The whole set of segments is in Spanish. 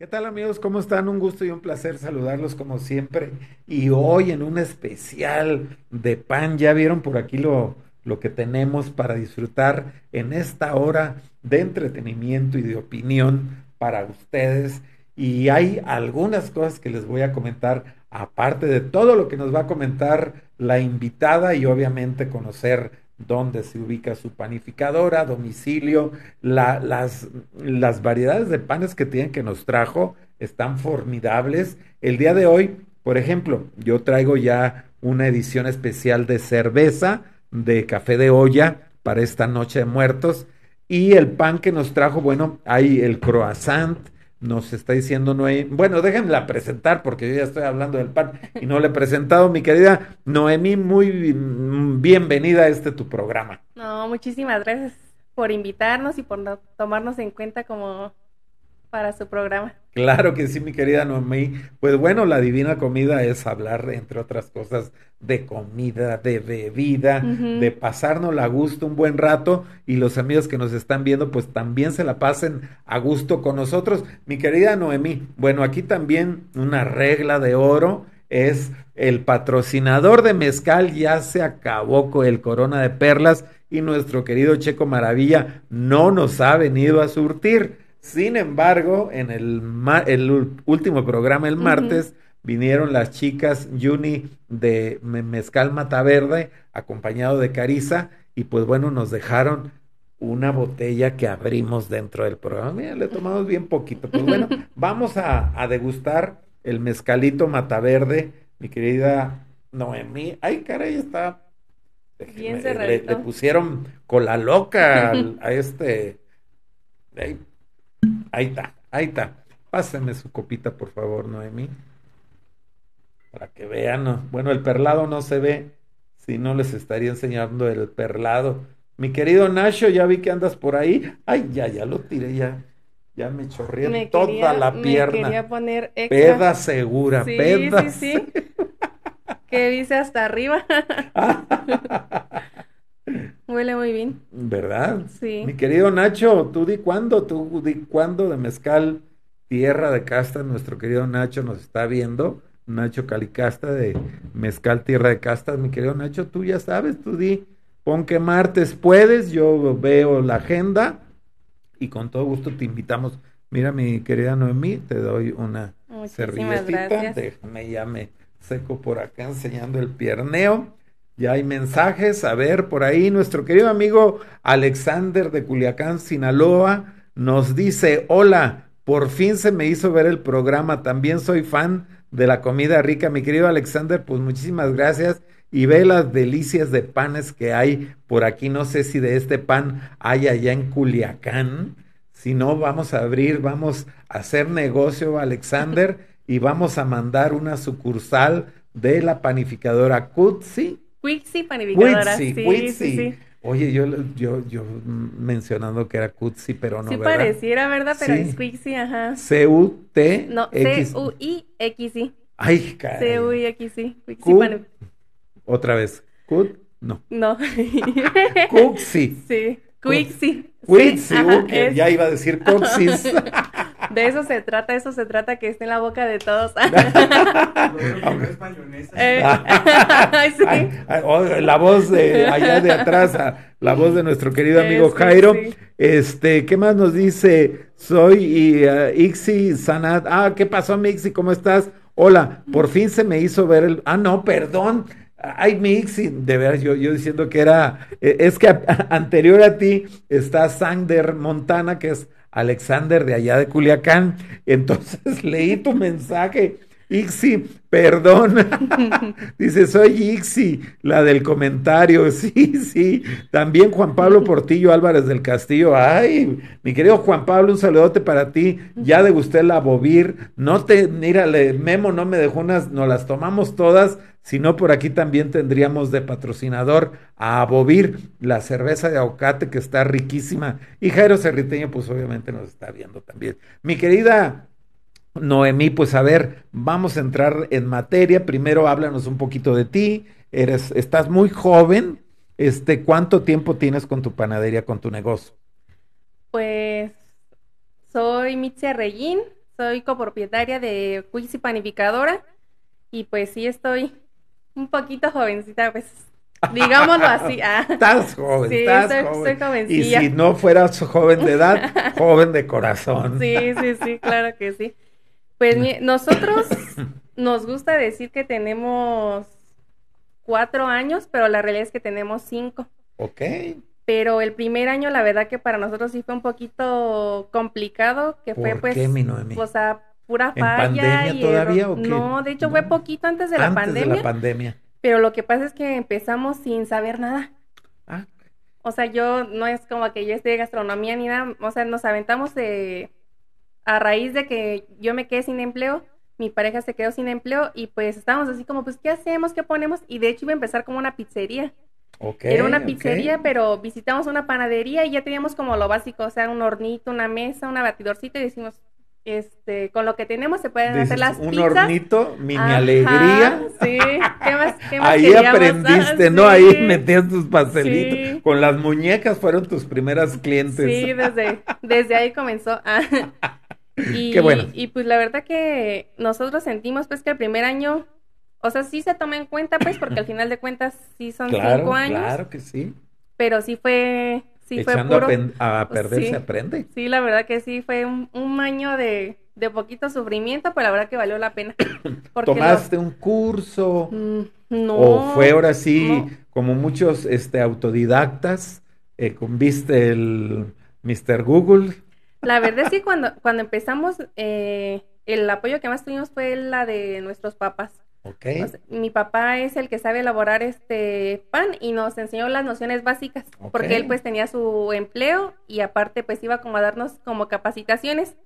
¿Qué tal amigos? ¿Cómo están? Un gusto y un placer saludarlos como siempre. Y hoy en un especial de pan, ya vieron por aquí lo, lo que tenemos para disfrutar en esta hora de entretenimiento y de opinión para ustedes. Y hay algunas cosas que les voy a comentar, aparte de todo lo que nos va a comentar la invitada y obviamente conocer donde se ubica su panificadora, domicilio, las, las variedades de panes que tienen que nos trajo están formidables. El día de hoy, por ejemplo, yo traigo ya una edición especial de cerveza, de café de olla para esta noche de muertos. Y el pan que nos trajo, bueno, hay el croissant, nos está diciendo Noemí. Bueno, déjenla presentar porque yo ya estoy hablando del pan y no le he presentado, mi querida Noemí, muy bienvenida a este tu programa. No, muchísimas gracias por invitarnos y por tomarnos en cuenta como para su programa. Claro que sí, mi querida Noemí. Pues bueno, la divina comida es hablar, entre otras cosas, de comida, de bebida, de pasárnosla a gusto un buen rato y los amigos que nos están viendo, pues también se la pasen a gusto con nosotros. Mi querida Noemí, bueno, aquí también una regla de oro es el patrocinador de Mezcal, ya se acabó con el Corona de Perlas y nuestro querido Checo Maravilla no nos ha venido a surtir. Sin embargo, en el, el último programa el martes vinieron las chicas Juni de Mezcal Mataverde, acompañado de Carisa, y pues bueno, nos dejaron una botella que abrimos dentro del programa. Mira, le tomamos bien poquito. Pues bueno, vamos a, degustar el mezcalito Mataverde, mi querida Noemí. Ay, caray, está. Bien le, le, pusieron cola loca a este. Ahí está, ahí está. Pásenme su copita, por favor, Noemi. Para que vean. Bueno, el perlado no se ve. Si no, les estaría enseñando el perlado. Mi querido Nacho, ya vi que andas por ahí. Ay, ya, ya lo tiré, ya. Ya me chorré toda la pierna. Me quería poner Peda segura, peda. Sí, sí, que dice hasta arriba. Huele muy bien. ¿Verdad? Sí. Mi querido Nacho, tú di cuándo, tú di cuándo de mezcal Tierra de Casta, nuestro querido Nacho nos está viendo. Nacho Calicasta de Mezcal Tierra de Castas, mi querido Nacho, tú ya sabes, tú di, pon que martes puedes, yo veo la agenda y con todo gusto te invitamos. Mira, mi querida Noemí, te doy una Muchísimas servilletita, déjame ya me seco por acá enseñando el pierneo. Ya hay mensajes. A ver, por ahí nuestro querido amigo Alexander de Culiacán, Sinaloa, nos dice, hola, por fin se me hizo ver el programa. También soy fan de la comida rica. Mi querido Alexander, pues muchísimas gracias. Y ve las delicias de panes que hay por aquí. No sé si de este pan hay allá en Culiacán. Si no, vamos a abrir, vamos a hacer negocio, Alexander, y vamos a mandar una sucursal de la panificadora Cutsi Quixi panificadora. sí, Sí, Oye, yo, yo, yo mencionando que era Cutsi, pero no. Sí, pareciera, ¿verdad? Pero es Quixi, ajá. C-U-T. No, C-U-I-X-I. Ay, caray. C-U-I-X-I. Quixi Otra vez. Cut. No. No. Cuxi. Sí. Quixi. Quixi, sí, ya iba a decir Coxis. De eso se trata, eso se trata que esté en la boca de todos. Eh, oh, la voz de allá de atrás, ah, la voz de nuestro querido amigo este, Jairo. Este, ¿qué más nos dice? Soy y, ah, Ixi Sanat. Ah, ¿qué pasó, Mixi? ¿Cómo estás? Hola, por fin se me hizo ver el. Ah, no, perdón. Ay, Mixi, de veras, yo, yo diciendo que era. Eh, es que anterior a ti está Sander Montana, que es Alexander de allá de Culiacán. Entonces leí tu mensaje Ixi, perdón. Dice, soy Ixi, la del comentario. Sí, sí. También Juan Pablo Portillo Álvarez del Castillo. Ay, mi querido Juan Pablo, un saludote para ti. Ya degusté la bovir. No te, mira, Memo no me dejó unas, no las tomamos todas. Si no, por aquí también tendríamos de patrocinador a Bovir, la cerveza de aguacate que está riquísima. Y Jairo Cerriteño, pues obviamente nos está viendo también. Mi querida Noemí, pues a ver, vamos a entrar en materia. Primero háblanos un poquito de ti. Eres, estás muy joven. Este, ¿cuánto tiempo tienes con tu panadería, con tu negocio? Pues soy Mitzia Reyín, soy copropietaria de y Panificadora y pues sí estoy un poquito jovencita, pues digámoslo así. Ah. Estás joven, sí, estás soy, joven. y si no fueras joven de edad, joven de corazón. Sí, sí, sí, claro que sí. Pues nosotros nos gusta decir que tenemos cuatro años, pero la realidad es que tenemos cinco. Ok. Pero el primer año, la verdad que para nosotros sí fue un poquito complicado, que fue pues, qué, o sea, pura ¿En falla. todavía o qué? No, de hecho fue poquito antes de la pandemia. Antes de la pandemia. Pero lo que pasa es que empezamos sin saber nada. Ah. O sea, yo no es como que yo esté de gastronomía ni nada, o sea, nos aventamos de a raíz de que yo me quedé sin empleo, mi pareja se quedó sin empleo y pues estábamos así como, pues, ¿qué hacemos? ¿Qué ponemos? Y de hecho iba a empezar como una pizzería. Okay, Era una pizzería, pero visitamos una panadería y ya teníamos como lo básico, o sea, un hornito, una mesa, una batidorcita y decimos, este, con lo que tenemos se pueden hacer las un pizzas. Un hornito, mi alegría. Sí, ¿qué más, qué más Ahí aprendiste, ¿no? Ahí metías tus pastelitos. Con las muñecas fueron tus primeras clientes. Sí, desde, desde ahí comenzó. a... Y, y, pues la verdad que nosotros sentimos pues que el primer año, o sea, sí se toma en cuenta pues porque al final de cuentas sí son cinco años. Claro que sí. Pero sí fue, sí fue puro. A, pues, perder aprende. Sí, la verdad que sí fue un, año de, poquito sufrimiento, pero la verdad que valió la pena. ¿Tomaste un curso? Mm, no. ¿O fue ahora sí, como muchos este, autodidactas, eh, viste el Mr. Google? La verdad es que cuando, cuando empezamos, eh, el apoyo que más tuvimos fue la de nuestros papás. mi papá es el que sabe elaborar este pan y nos enseñó las nociones básicas, porque él pues tenía su empleo y aparte pues iba como a darnos como capacitaciones,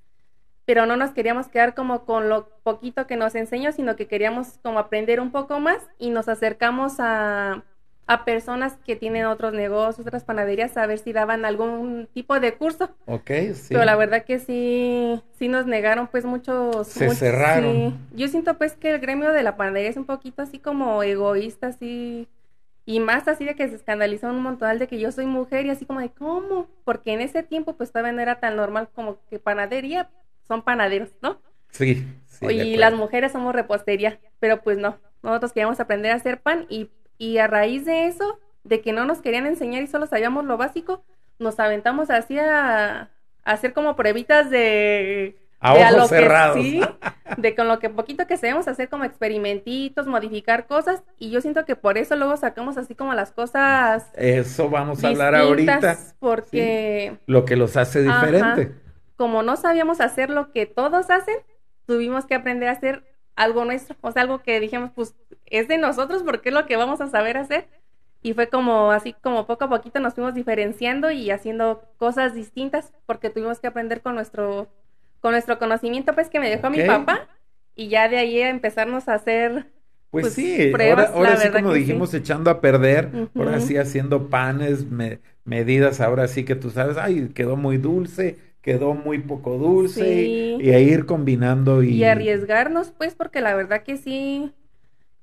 pero no nos queríamos quedar como con lo poquito que nos enseñó, sino que queríamos como aprender un poco más y nos acercamos a a personas que tienen otros negocios, otras panaderías, a ver si daban algún tipo de curso. Ok, sí. Pero la verdad que sí, sí nos negaron pues muchos... Se cerraron. Yo siento pues que el gremio de la panadería es un poquito así como egoísta, así... Y más así de que se escandalizó un montón de que yo soy mujer y así como de, ¿cómo? Porque en ese tiempo pues todavía no era tan normal como que panadería, son panaderos, ¿no? Sí. sí y las mujeres somos repostería, pero pues no, nosotros queríamos aprender a hacer pan y y a raíz de eso, de que no nos querían enseñar y solo sabíamos lo básico, nos aventamos así a, hacer como pruebitas de... A ojos cerrados. sí, de con lo que poquito que sabemos hacer como experimentitos, modificar cosas. Y yo siento que por eso luego sacamos así como las cosas... Eso vamos a hablar ahorita. Porque... lo que los hace diferente. Como no sabíamos hacer lo que todos hacen, tuvimos que aprender a hacer algo nuestro, o sea, algo que dijimos, pues es de nosotros porque es lo que vamos a saber hacer. Y fue como así, como poco a poquito nos fuimos diferenciando y haciendo cosas distintas porque tuvimos que aprender con nuestro, con nuestro conocimiento, pues que me dejó mi papá y ya de ahí empezarnos a hacer pues, pues sí, pruebas, ahora, sí como dijimos, echando a perder, por así ahora sí haciendo panes, medidas, ahora sí que tú sabes, ay, quedó muy dulce, quedó muy poco dulce y, a ir combinando y... y... arriesgarnos pues porque la verdad que sí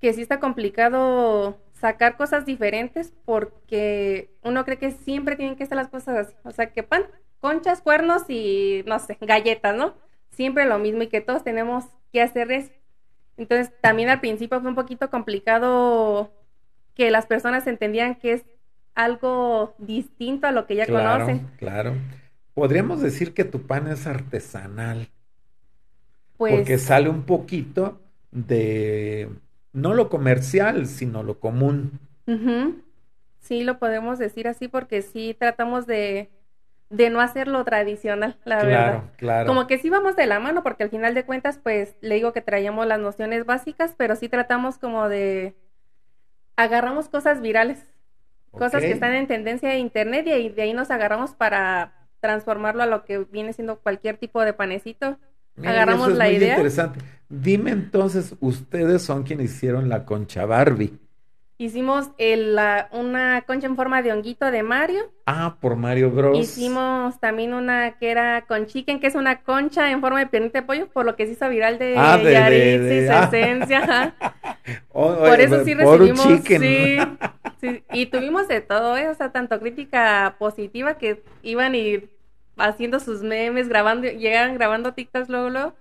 que sí está complicado sacar cosas diferentes porque uno cree que siempre tienen que estar las cosas así, o sea, que pan, conchas, cuernos y no sé, galletas, ¿no? Siempre lo mismo y que todos tenemos que hacer eso. Entonces, también al principio fue un poquito complicado que las personas entendían que es algo distinto a lo que ya claro, conocen. Claro. Podríamos decir que tu pan es artesanal. Pues, porque sale un poquito de no lo comercial, sino lo común. Sí, lo podemos decir así porque sí tratamos de, de no hacerlo tradicional, la verdad. Claro. claro. Como que sí vamos de la mano porque al final de cuentas, pues le digo que traíamos las nociones básicas, pero sí tratamos como de agarramos cosas virales, cosas que están en tendencia de internet y de ahí nos agarramos para transformarlo a lo que viene siendo cualquier tipo de panecito. Agarramos es la idea. Interesante. Dime entonces, ustedes son quienes hicieron la concha Barbie. Hicimos el, una concha en forma de honguito de Mario. Ah, por Mario Bros. Hicimos también una que era con chicken, que es una concha en forma de piernita de pollo, por lo que se hizo viral de, ah, su ah. esencia. Oh, por eso sí recibimos. Sí, y tuvimos de todo, eso, ¿eh? o sea, tanto crítica positiva que iban y haciendo sus memes, grabando, llegaban grabando TikToks luego,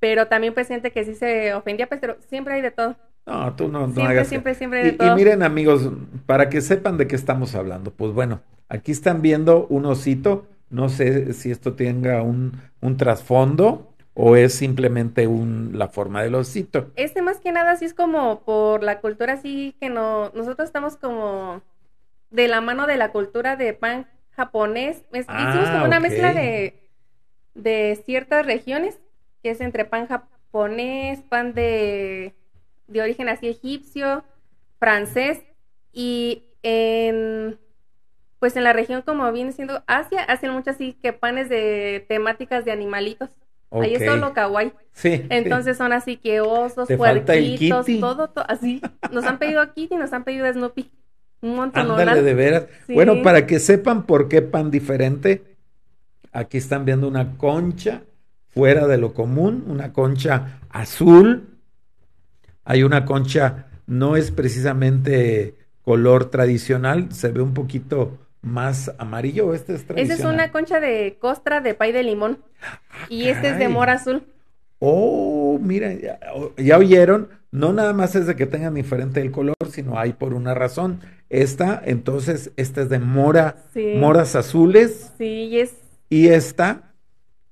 pero también pues gente que sí se ofendía, pues, pero siempre hay de todo. No, tú no, no siempre, Siempre, siempre, y, y miren, amigos, para que sepan de qué estamos hablando, pues bueno, aquí están viendo un osito. No sé si esto tenga un, trasfondo o es simplemente la forma del osito. Este más que nada sí es como por la cultura así que no, nosotros estamos como de la mano de la cultura de pan japonés. Es, ah, hicimos como una mezcla de, de ciertas regiones, que es entre pan japonés, pan de de origen así egipcio, francés y en pues en la región como viene siendo Asia, hacen muchas así que panes de temáticas de animalitos. Ahí es solo kawaii. Sí. Entonces son así que osos, puerquitos, todo, todo, así. Nos han pedido aquí y nos han pedido a Snoopy. Un montón Ándale, de veras. Bueno, para que sepan por qué pan diferente, aquí están viendo una concha fuera de lo común, una concha azul hay una concha, no es precisamente color tradicional, se ve un poquito más amarillo. Este es tradicional. Esa es una concha de costra de pay de limón. Ah, y esta es de mora azul. Oh, mira oh, ya, oyeron, no nada más es de que tengan diferente el color, sino hay por una razón. Esta, entonces, esta es de mora, moras azules. Sí, y es. Y esta.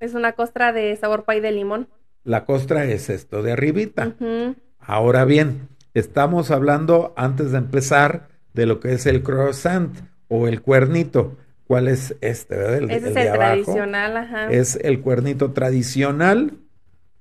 Es una costra de sabor pay de limón. La costra es esto, de arribita. Ahora bien, estamos hablando antes de empezar de lo que es el croissant o el cuernito. ¿Cuál es este? es el tradicional, ajá. Es el cuernito tradicional,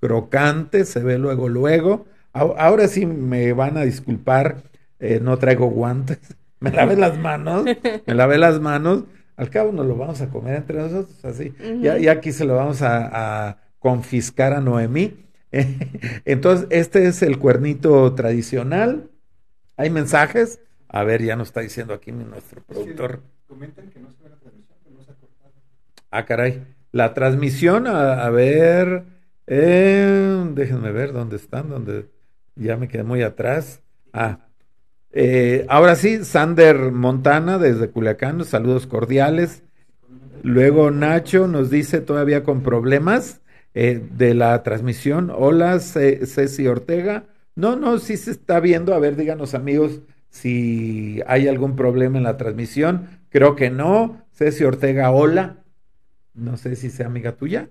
crocante, se ve luego, luego. Ahora sí me van a disculpar, eh, no traigo guantes. Me lavé las manos, me lavé las manos. Al cabo nos lo vamos a comer entre nosotros, así. Y aquí se lo vamos a, a confiscar a Noemí. Entonces, este es el cuernito tradicional. ¿Hay mensajes? A ver, ya nos está diciendo aquí nuestro productor. comenten que no se ve la transmisión, no se ha Ah, caray. La transmisión, a, ver, em, déjenme ver dónde están, dónde ya me quedé muy atrás. Ah, eh, ahora sí, Sander Montana desde Culiacán, saludos cordiales. Luego Nacho nos dice todavía con problemas. Eh, de la transmisión. Hola, Ceci Ortega. No, no, sí se está viendo. A ver, díganos amigos si hay algún problema en la transmisión. Creo que no. Ceci Ortega, hola. No sé si sea amiga tuya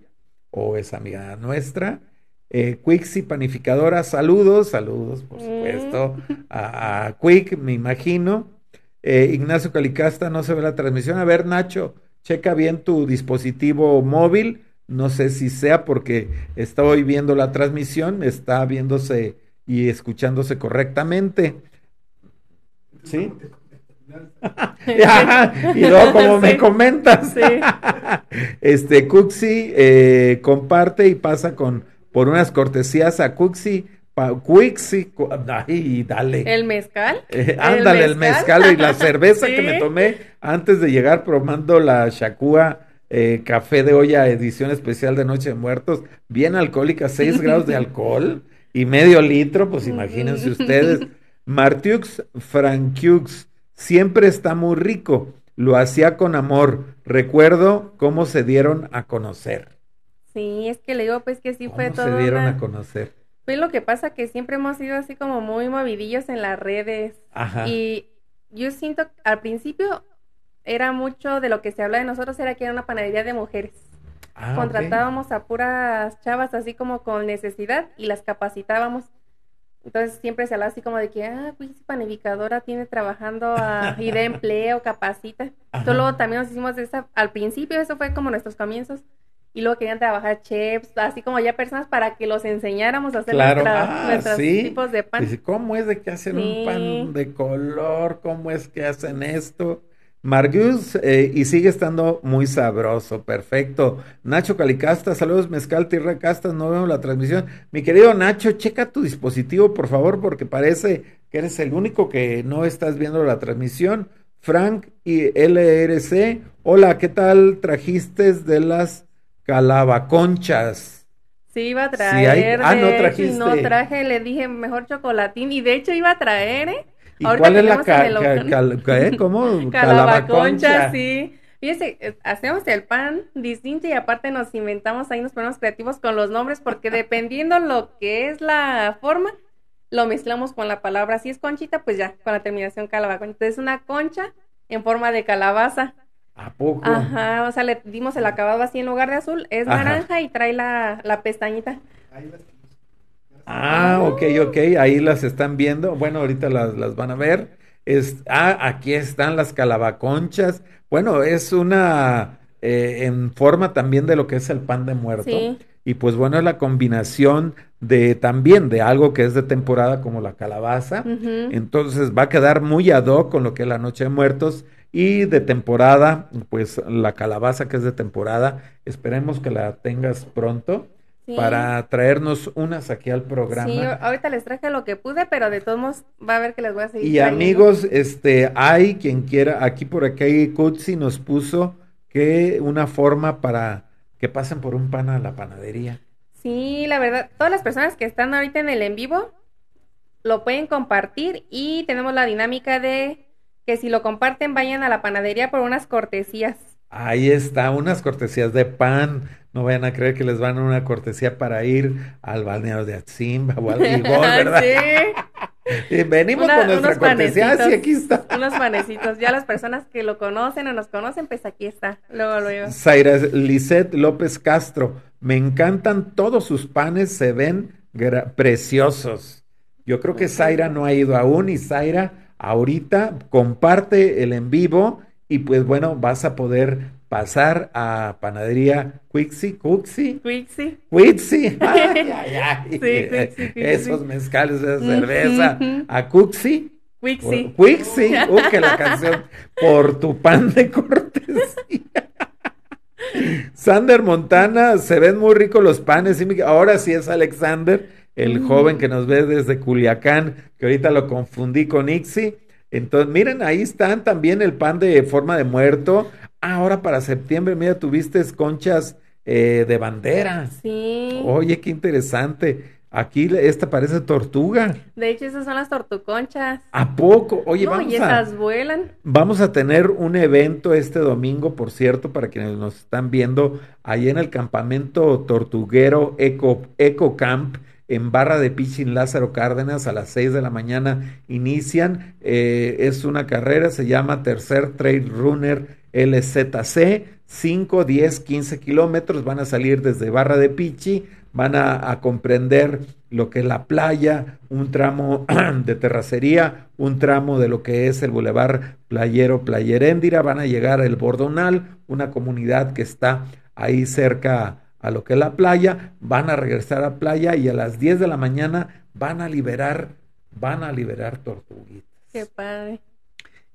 o es amiga nuestra. Eh, Quixi Panificadora, saludos, saludos, por mm. supuesto, a, a Quick, me imagino. Eh, Ignacio Calicasta, no se ve la transmisión. A ver, Nacho, checa bien tu dispositivo móvil no sé si sea porque hoy viendo la transmisión, está viéndose y escuchándose correctamente. ¿Sí? y luego como me comentas. este Cuxi eh, comparte y pasa con por unas cortesías a Cuxi. Cuixi, ay, dale. ¿El mezcal? Eh, ándale, el mezcal, y la cerveza que me tomé antes de llegar probando la Shakua eh, café de olla edición especial de Noche de Muertos, bien alcohólica, 6 grados de alcohol y medio litro, pues imagínense ustedes. Martiux Franquiux, siempre está muy rico, lo hacía con amor, recuerdo cómo se dieron a conocer. Sí, es que le digo pues que sí fue todo. Se dieron a conocer. pues lo que pasa que siempre hemos sido así como muy movidillos en las redes. Ajá. Y yo siento al principio era mucho de lo que se habla de nosotros, era que era una panadería de mujeres. Ah, Contratábamos a puras chavas así como con necesidad y las capacitábamos. Entonces siempre se hablaba así como de que, ah, pues panificadora tiene trabajando y de empleo, capacita. solo luego también nos hicimos esa, al principio eso fue como nuestros comienzos. Y luego querían trabajar chefs, así como ya personas para que los enseñáramos a hacer claro. nuestras, ah, nuestros tipos de pan. ¿Cómo es de que hacen un pan de color? ¿Cómo es que hacen esto? Margus, eh, y sigue estando muy sabroso, perfecto. Nacho Calicasta, saludos Mezcal Tierra Castas, no veo la transmisión. Mi querido Nacho, checa tu dispositivo, por favor, porque parece que eres el único que no estás viendo la transmisión. Frank y LRC, hola, ¿qué tal trajiste de las calabaconchas? Sí, iba a traer. Ah, no trajiste. No traje, le dije mejor chocolatín, y de hecho iba a traer, ¿eh? cuál es la ca ¿Cómo? Calabaconcha, sí. Fíjese, hacemos el pan distinto y aparte nos inventamos ahí, nos ponemos creativos con los nombres, porque dependiendo lo que es la forma, lo mezclamos con la palabra. Si es conchita, pues ya, con la terminación calabaconcha. Entonces, es una concha en forma de calabaza. ¿A poco? Ajá, o sea, le dimos el acabado así en lugar de azul, es naranja y trae la, la pestañita. Ahí Ah, ok, ok, ahí las están viendo. Bueno, ahorita las, las van a ver. Es, ah, aquí están las calabaconchas. Bueno, es una eh, en forma también de lo que es el pan de muerto. Y pues bueno, es la combinación de también de algo que es de temporada como la calabaza. Entonces va a quedar muy ad hoc con lo que es la noche de muertos y de temporada, pues la calabaza que es de temporada. Esperemos que la tengas pronto para traernos unas aquí al programa. Sí, ahorita les traje lo que pude, pero de todos modos va a ver que les voy a seguir. Y amigos, este, hay quien quiera, aquí por acá Kutsi nos puso que una forma para que pasen por un pan a la panadería. Sí, la verdad, todas las personas que están ahorita en el en vivo lo pueden compartir y tenemos la dinámica de que si lo comparten vayan a la panadería por unas cortesías. Ahí está, unas cortesías de pan. No vayan a creer que les van a una cortesía para ir al balneario de Atzimba o al Igor, ah, ¿verdad? sí. venimos con nuestra cortesía, aquí está. Unos panecitos. Ya las personas que lo conocen o nos conocen, pues aquí está. Luego, luego. Zaira Lisette López Castro, me encantan todos sus panes, se ven preciosos. Yo creo que Zaira no ha ido aún y Zaira ahorita comparte el en vivo y pues bueno, vas a poder pasar a Panadería Quixi, Cuxi. Quixi. Quixi. Esos mezcales de cerveza. A Cuxi. Quixi. Quixi. Uh, que la canción. Por tu pan de cortesía. Sander Montana, se ven muy ricos los panes. Ahora sí es Alexander, el joven que nos ve desde Culiacán, que ahorita lo confundí con Ixi. Entonces, miren, ahí están también el pan de forma de muerto. Ah, ahora para septiembre, mira, tuviste conchas eh, de bandera. Sí. Oye, qué interesante. Aquí esta parece tortuga. De hecho, esas son las tortuconchas. ¿A poco? Oye, no, vamos y esas vuelan. Vamos a tener un evento este domingo, por cierto, para quienes nos están viendo, ahí en el campamento tortuguero Eco, Eco Camp en Barra de Pichin Lázaro Cárdenas a las 6 de la mañana inician. Eh, es una carrera, se llama Tercer Trail Runner LZC, 5, 10, 15 kilómetros. Van a salir desde Barra de Pichi, van a, comprender lo que es la playa, un tramo de terracería, un tramo de lo que es el Boulevard Playero Playeréndira. Van a llegar al Bordonal, una comunidad que está ahí cerca a lo que es la playa, van a regresar a playa y a las 10 de la mañana van a liberar, van a liberar tortuguitas. Qué padre.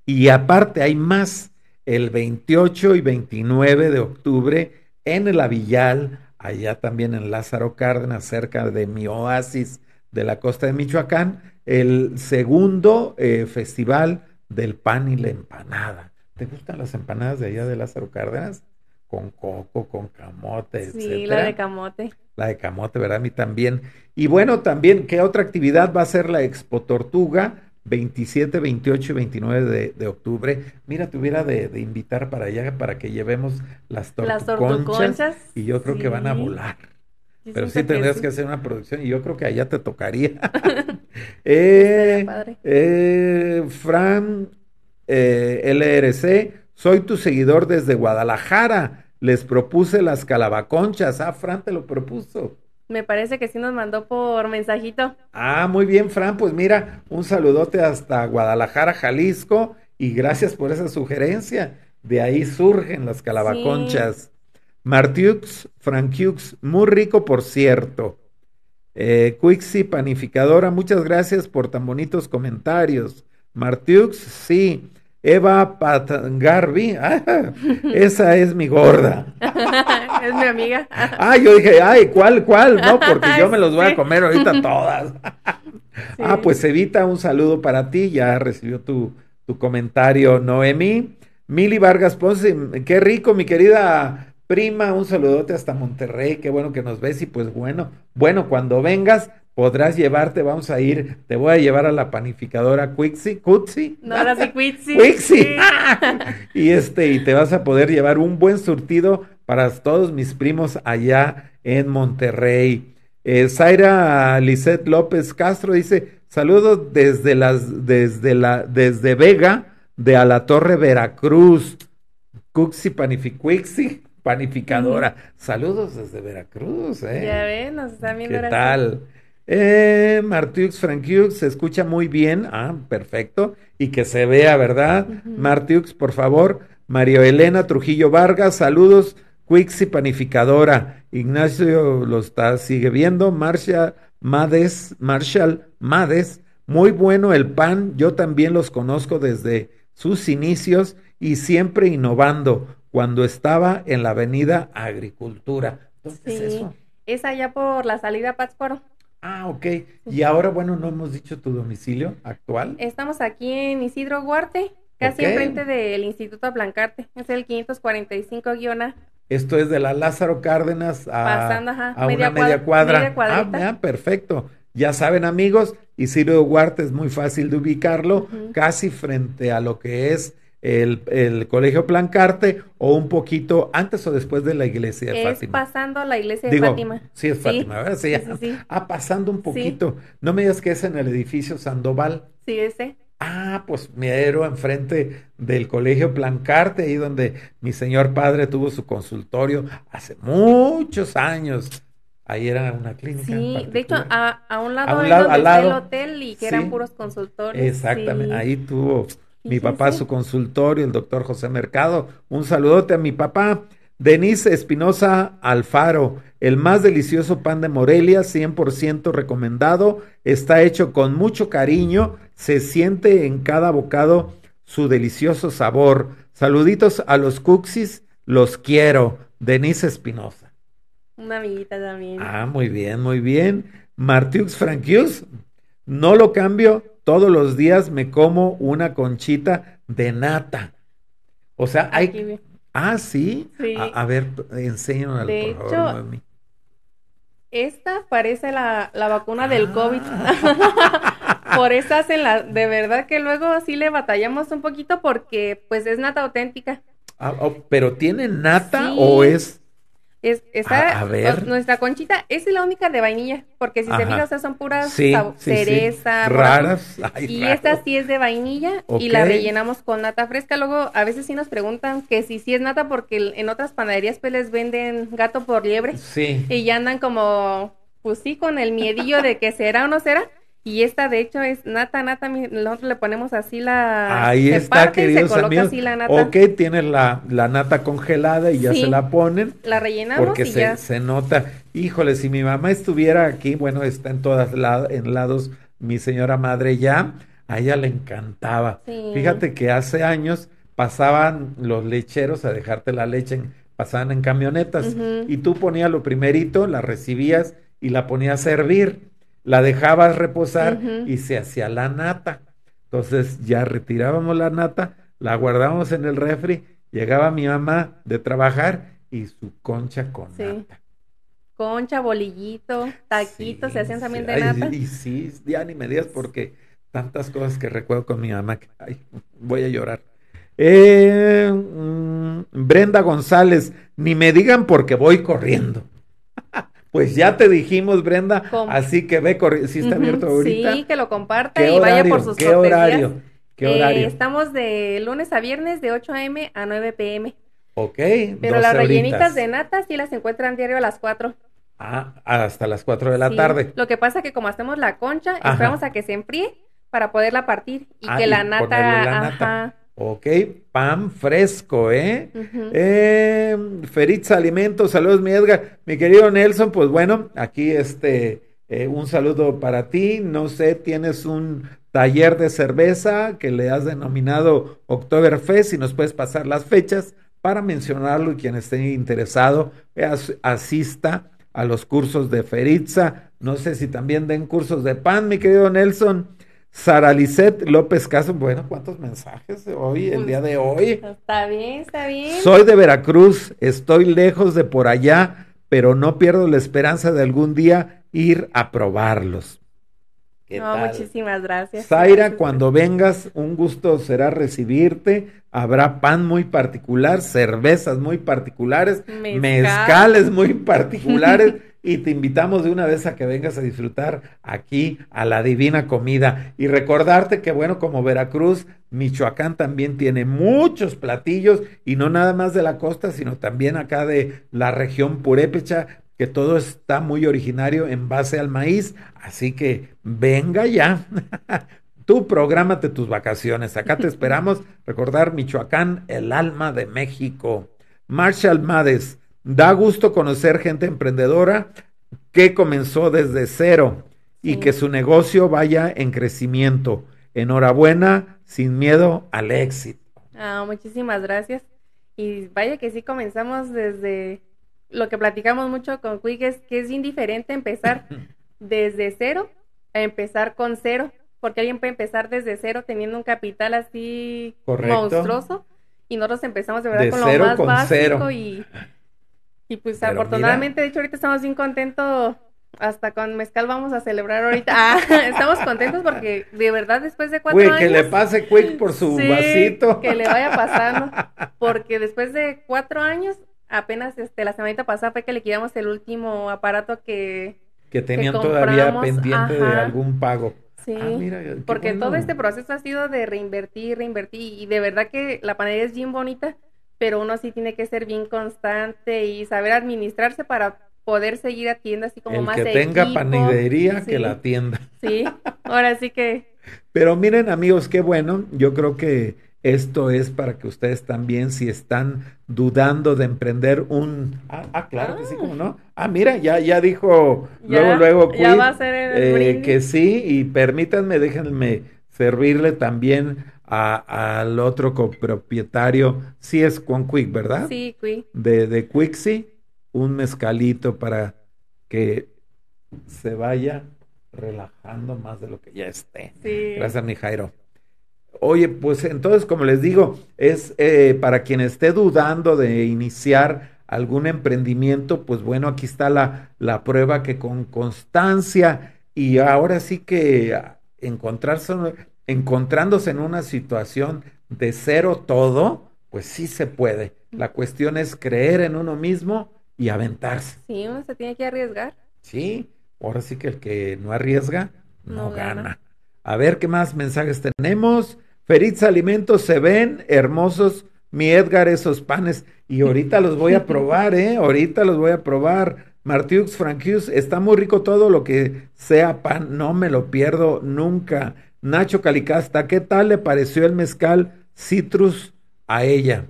Y aparte hay más, el 28 y 29 de octubre en el Avillal, allá también en Lázaro Cárdenas, cerca de mi oasis de la costa de Michoacán, el segundo eh, festival del pan y la empanada. ¿Te gustan las empanadas de allá de Lázaro Cárdenas? con coco, con camote, sí, etcétera. la de camote. La de camote, ¿verdad? A mí también. Y bueno, también, ¿qué otra actividad va a ser la Expo Tortuga? 27, 28 y 29 de, octubre. Mira, te hubiera de, invitar para allá para que llevemos las tortuconchas. Las y yo creo que van a volar. Pero sí tendrías que, hacer una producción y yo creo que allá te tocaría. eh, eh, Fran, eh, LRC, soy tu seguidor desde Guadalajara. Les propuse las calabaconchas. Ah, Fran te lo propuso. Me parece que sí nos mandó por mensajito. Ah, muy bien, Fran. Pues mira, un saludote hasta Guadalajara, Jalisco. Y gracias por esa sugerencia. De ahí surgen las calabaconchas. Martiux, Frankiux, muy rico, por cierto. Eh, Quixi, panificadora, muchas gracias por tan bonitos comentarios. Martiux, sí. Eva Patangarvi, ah, esa es mi gorda. es mi amiga. ah, yo dije, ay, ¿cuál, cuál? No, porque yo me los voy a comer ahorita todas. Ah, pues Evita, un saludo para ti, ya recibió tu, tu comentario, Noemi. Mili Vargas Ponce, qué rico, mi querida prima, un saludote hasta Monterrey, qué bueno que nos ves y pues bueno, bueno, cuando vengas, podrás llevarte, vamos a ir, te voy a llevar a la panificadora Quixi, Cutsi. No, ahora sí Quixi. Quixi. y este, y te vas a poder llevar un buen surtido para todos mis primos allá en Monterrey. Eh, Zaira Lisette López Castro dice, saludos desde las, desde la, desde Vega de a la Torre Veracruz. Cuxi panificadora. Saludos desde Veracruz, eh. Ya ven, nos está viendo ¿Qué tal? Eh, Martiux se escucha muy bien. Ah, perfecto. Y que se vea, ¿verdad? Martiux, por favor. Mario Elena Trujillo Vargas, saludos. Quixi Panificadora. Ignacio lo está, sigue viendo. Marcia Mades, Marshall Mades. Muy bueno el pan. Yo también los conozco desde sus inicios y siempre innovando cuando estaba en la avenida Agricultura. es eso? Es allá por la salida Pátzcuaro. Ah, ok. Y ahora, bueno, no hemos dicho tu domicilio actual. Estamos aquí en Isidro Huarte, casi frente enfrente del Instituto Aplancarte. Es el 545-A. Esto es de la Lázaro Cárdenas a, a media una media cuadra. ah, perfecto. Ya saben, amigos, Isidro Huarte es muy fácil de ubicarlo, casi frente a lo que es el, colegio Plancarte o un poquito antes o después de la iglesia de es Fátima. pasando la iglesia de Fátima. Sí, es Fátima, sí, ¿verdad? Sí, sí, Ah, pasando un poquito. No me digas que es en el edificio Sandoval. Sí, ese. Ah, pues me mero enfrente del colegio Plancarte, ahí donde mi señor padre tuvo su consultorio hace muchos años. Ahí era una clínica. Sí, de hecho, a, un lado, del hotel y que eran puros consultorios. Exactamente, ahí tuvo mi papá, su consultorio, el doctor José Mercado. Un saludote a mi papá. Denise Espinosa Alfaro, el más delicioso pan de Morelia, 100% recomendado, está hecho con mucho cariño, se siente en cada bocado su delicioso sabor. Saluditos a los Cuxis, los quiero. Denise Espinosa. Una amiguita también. Ah, muy bien, muy bien. Martius Franquius, no lo cambio todos los días me como una conchita de nata. O sea, hay... Ah, sí. sí. A, a, ver, enséñanos, de hecho, Esta parece la, la vacuna del ah. COVID. por eso hacen la... De verdad que luego sí le batallamos un poquito porque pues es nata auténtica. Ah, oh, ¿Pero tiene nata o es es, Nuestra conchita es la única de vainilla, porque si se mira, son puras cerezas. cereza. Raras. y esta sí es de vainilla y la rellenamos con nata fresca. Luego, a veces sí nos preguntan que si sí es nata, porque en otras panaderías pues les venden gato por liebre. Sí. Y ya andan como, pues sí, con el miedillo de que será o no será. Y esta, de hecho, es nata, nata. Nosotros le ponemos así la. Ahí está, parte y se coloca Así la nata. Ok, tienes la, la nata congelada y ya se la ponen. La rellenamos porque y se, se nota. Híjole, si mi mamá estuviera aquí, bueno, está en todas en lados mi señora madre ya, a ella le encantaba. Sí. Fíjate que hace años pasaban los lecheros a dejarte la leche, pasaban en camionetas y tú ponías lo primerito, la recibías y la ponías a servir la dejabas reposar y se hacía la nata. Entonces ya retirábamos la nata, la guardábamos en el refri, llegaba mi mamá de trabajar y su concha con nata. Concha, bolillito, taquito, se hacían también de nata. y, sí, ya ni me porque tantas cosas que recuerdo con mi mamá que ay, voy a llorar. Eh, mm, Brenda González, ni me digan porque voy corriendo. Pues ya te dijimos, Brenda, así que ve, si está abierto ahorita. Sí, que lo comparta y vaya por sus ¿Qué horario? ¿Qué eh, horario? estamos de lunes a viernes de 8 a.m. a 9 p.m. Ok. Pero las rellenitas de nata sí las encuentran diario a las 4. Ah, hasta las 4 de la tarde. Lo que pasa que como hacemos la concha, esperamos a que se enfríe para poderla partir y ah, que la, nata, Ok, pan fresco, ¿eh? Em, Feritza Alimentos, saludos mi Edgar. Mi querido Nelson, pues bueno, aquí este, eh, un saludo para ti. No sé, tienes un taller de cerveza que le has denominado Fest, y nos puedes pasar las fechas para mencionarlo y quien esté interesado asista a los cursos de Feritza. No sé si también den cursos de pan, mi querido Nelson. Sara Lisette López Caso, bueno, ¿cuántos mensajes hoy, el día de hoy? Pues, está bien, está bien. Soy de Veracruz, estoy lejos de por allá, pero no pierdo la esperanza de algún día ir a probarlos. no, muchísimas gracias. Zaira, cuando vengas, un gusto será recibirte. Habrá pan muy particular, cervezas muy particulares, mezcales muy particulares. y te invitamos de una vez a que vengas a disfrutar aquí a la divina comida y recordarte que bueno, como Veracruz, Michoacán también tiene muchos platillos y no nada más de la costa, sino también acá de la región purépecha, que todo está muy originario en base al maíz, así que venga ya. Tú prográmate tus vacaciones. Acá te esperamos. Recordar Michoacán, el alma de México. Marshall Mades, Da gusto conocer gente emprendedora que comenzó desde cero y que su negocio vaya en crecimiento. Enhorabuena, sin miedo al éxito. Ah, muchísimas gracias. Y vaya que sí comenzamos desde lo que platicamos mucho con Quick es que es indiferente empezar desde cero a empezar con cero, porque alguien puede empezar desde cero teniendo un capital así monstruoso y nosotros empezamos de verdad con lo más básico y y pues afortunadamente, de hecho, ahorita estamos bien contentos. Hasta con mezcal vamos a celebrar ahorita. Ah, estamos contentos porque de verdad después de cuatro años. Que le pase Quick por su vasito. Que le vaya pasando. Porque después de cuatro años, apenas este, la semana pasada fue que le quitamos el último aparato que. Que tenían todavía pendiente de algún pago. Sí, ah, porque todo este proceso ha sido de reinvertir, reinvertir. Y de verdad que la panadería es bien bonita pero uno sí tiene que ser bien constante y saber administrarse para poder seguir atiendo así como El más que tenga panadería que la atienda. Sí, ahora sí que. Pero miren amigos, qué bueno, yo creo que esto es para que ustedes también, si están dudando de emprender un... Ah, ah claro que sí, ah. como no. Ah, mira, ya, ya dijo luego, luego, ya va a ser el eh, que sí, y permítanme, déjenme servirle también al otro copropietario, sí es Juan Quick, ¿verdad? Sí, Quick. De, de Quixi, un mezcalito para que se vaya relajando más de lo que ya esté. Gracias, mi Jairo. Oye, pues entonces, como les digo, es eh, para quien esté dudando de iniciar algún emprendimiento, pues bueno, aquí está la, la prueba que con constancia y ahora sí que encontrarse encontrándose en una situación de cero todo, pues sí se puede. La cuestión es creer en uno mismo y aventarse. Sí, uno se tiene que arriesgar. Sí, ahora sí que el que no arriesga no, gana. A ver qué más mensajes tenemos. Feritz Alimentos se ven hermosos, mi Edgar, esos panes. Y ahorita los voy a probar, ¿eh? Ahorita los voy a probar. Martiux Frankius, está muy rico todo lo que sea pan, no me lo pierdo nunca. Nacho Calicasta, ¿qué tal le pareció el mezcal Citrus a ella?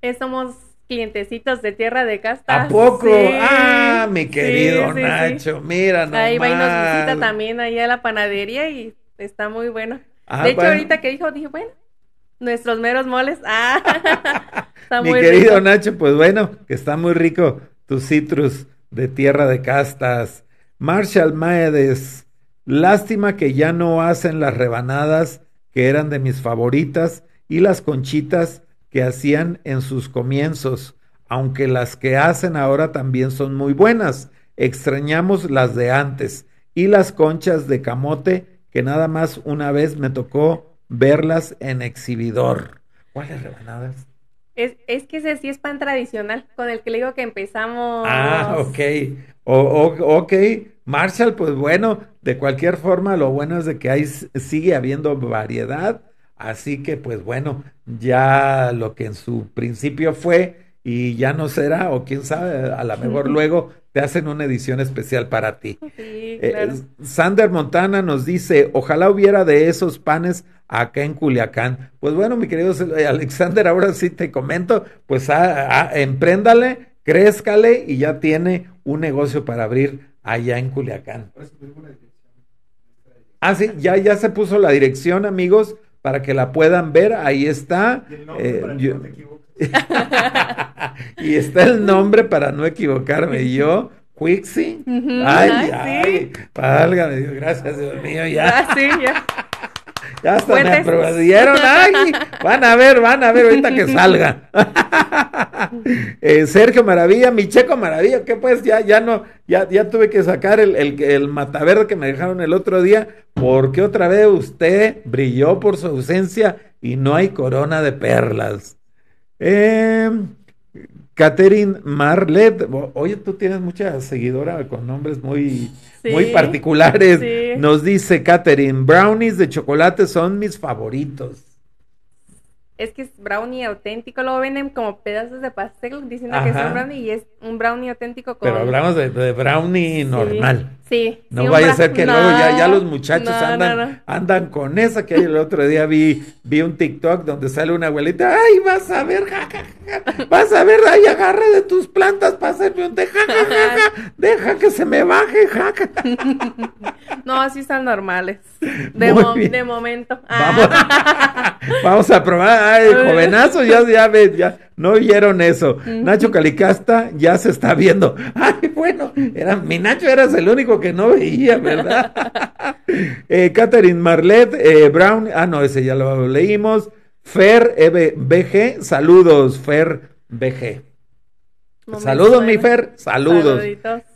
Eh, somos clientecitos de Tierra de Castas. ¿A poco? Ah, mi querido Nacho, mira, no. Ahí va y nos visita también ahí a la panadería y está muy bueno. Ah, de hecho, ahorita que dijo, dije, bueno, nuestros meros moles. Ah, está mi querido Nacho, pues bueno, que está muy rico tu citrus de Tierra de Castas. Marshall Maedes, Lástima que ya no hacen las rebanadas que eran de mis favoritas y las conchitas que hacían en sus comienzos, aunque las que hacen ahora también son muy buenas. Extrañamos las de antes y las conchas de camote que nada más una vez me tocó verlas en exhibidor. ¿Cuáles rebanadas? Es, es que ese sí es pan tradicional, con el que le digo que empezamos. Ah, ok. O, ok, Marshall, pues bueno, de cualquier forma, lo bueno es de que hay, sigue habiendo variedad, así que pues bueno, ya lo que en su principio fue y ya no será, o quién sabe, a lo mejor luego te hacen una edición especial para ti. Eh, Sander Montana nos dice, ojalá hubiera de esos panes acá en Culiacán. Pues bueno, mi querido eh, Alexander, ahora sí te comento, pues ah, ah, empréndale, crézcale y ya tiene un negocio para abrir allá en Culiacán. Ah, sí, ya, ya se puso la dirección, amigos, para que la puedan ver. Ahí está. Eh, y está el nombre para no equivocarme. yo, Quixi. ay, ay, Dios, gracias, Dios mío, ya. Ah, ya. ya hasta me van a ver, van a ver ahorita que salga. Eh, Sergio Maravilla, mi Maravilla, que pues ya, ya no, ya, ya tuve que sacar el, el, el mataverde que me dejaron el otro día, porque otra vez usted brilló por su ausencia y no hay corona de perlas. Eh, Catherine Marlet, oye, tú tienes mucha seguidora con nombres muy, muy particulares. Nos dice Catherine, brownies de chocolate son mis favoritos. Es que es brownie auténtico, lo venden como pedazos de pastel diciendo que es un brownie y es un brownie auténtico. Pero hablamos de, brownie normal. Sí. No vaya a ser que no, luego ya, ya los muchachos andan, andan con esa que el otro día vi, vi un TikTok donde sale una abuelita, ay, vas a ver, ja, vas a ver, ay, agarra de tus plantas para hacerme un ja deja que se me baje, jajaja. no, así están normales. De, de momento. Vamos, ah. vamos, a probar, ay, jovenazo, ya, ya, ya, no oyeron eso. Nacho Calicasta ya se está viendo. Ay, bueno, era, mi Nacho eras el único que no veía, ¿verdad? eh, Catherine Marlet, eh, Brown, ah, no, ese ya lo leímos. Fer e BG, saludos, Fer BG. saludos, mi Fer, saludos.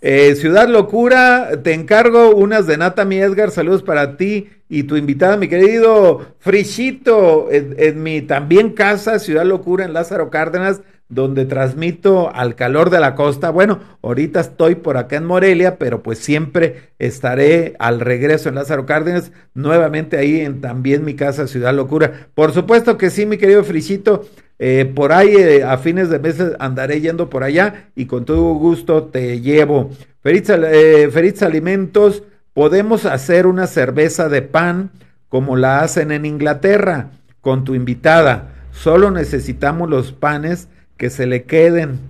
Eh, Ciudad Locura, te encargo unas de Nata Edgar, saludos para ti y tu invitada, mi querido Frichito, en, mi también casa, Ciudad Locura, en Lázaro Cárdenas, donde transmito al calor de la costa. Bueno, ahorita estoy por acá en Morelia, pero pues siempre estaré al regreso en Lázaro Cárdenas, nuevamente ahí en también mi casa, Ciudad Locura. Por supuesto que sí, mi querido Frichito. Eh, por ahí eh, a fines de meses andaré yendo por allá y con todo gusto te llevo. Feliz, eh, Feliz Alimentos, Podemos hacer una cerveza de pan como la hacen en Inglaterra con tu invitada. Solo necesitamos los panes que se le queden,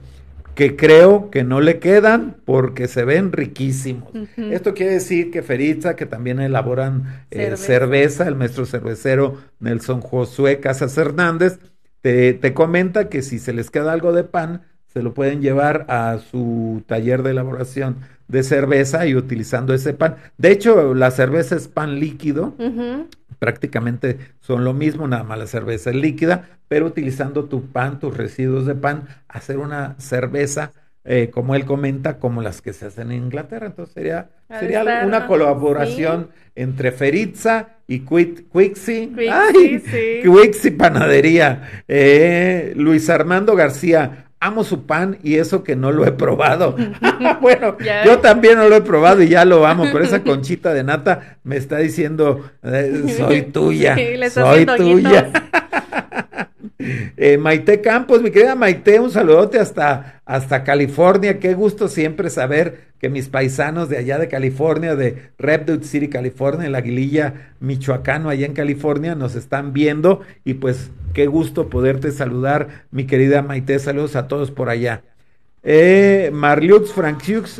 que creo que no le quedan porque se ven riquísimos. Esto quiere decir que Feritza, que también elaboran eh, cerveza, cerveza el maestro cervecero Nelson Josué Casas Hernández, te, te comenta que si se les queda algo de pan, se lo pueden llevar a su taller de elaboración de cerveza y utilizando ese pan. De hecho, la cerveza es pan líquido, prácticamente son lo mismo, nada más la cerveza es líquida, pero utilizando tu pan, tus residuos de pan, hacer una cerveza, eh, como él comenta, como las que se hacen en Inglaterra. Entonces sería, sería una colaboración entre Feritza y Quixi, Quixi, Panadería. Eh, Luis Armando García, amo su pan y eso que no lo he probado. bueno, yo también no lo he probado y ya lo amo, pero esa conchita de nata me está diciendo, eh, soy tuya, soy tuya. Eh, Maite Campos, mi querida Maite, un saludote hasta, hasta California. Qué gusto siempre saber que mis paisanos de allá de California, de Redwood City, California, en la Aguililla Michoacano, allá en California, nos están viendo. Y pues qué gusto poderte saludar, mi querida Maite. Saludos a todos por allá. Eh, Marliux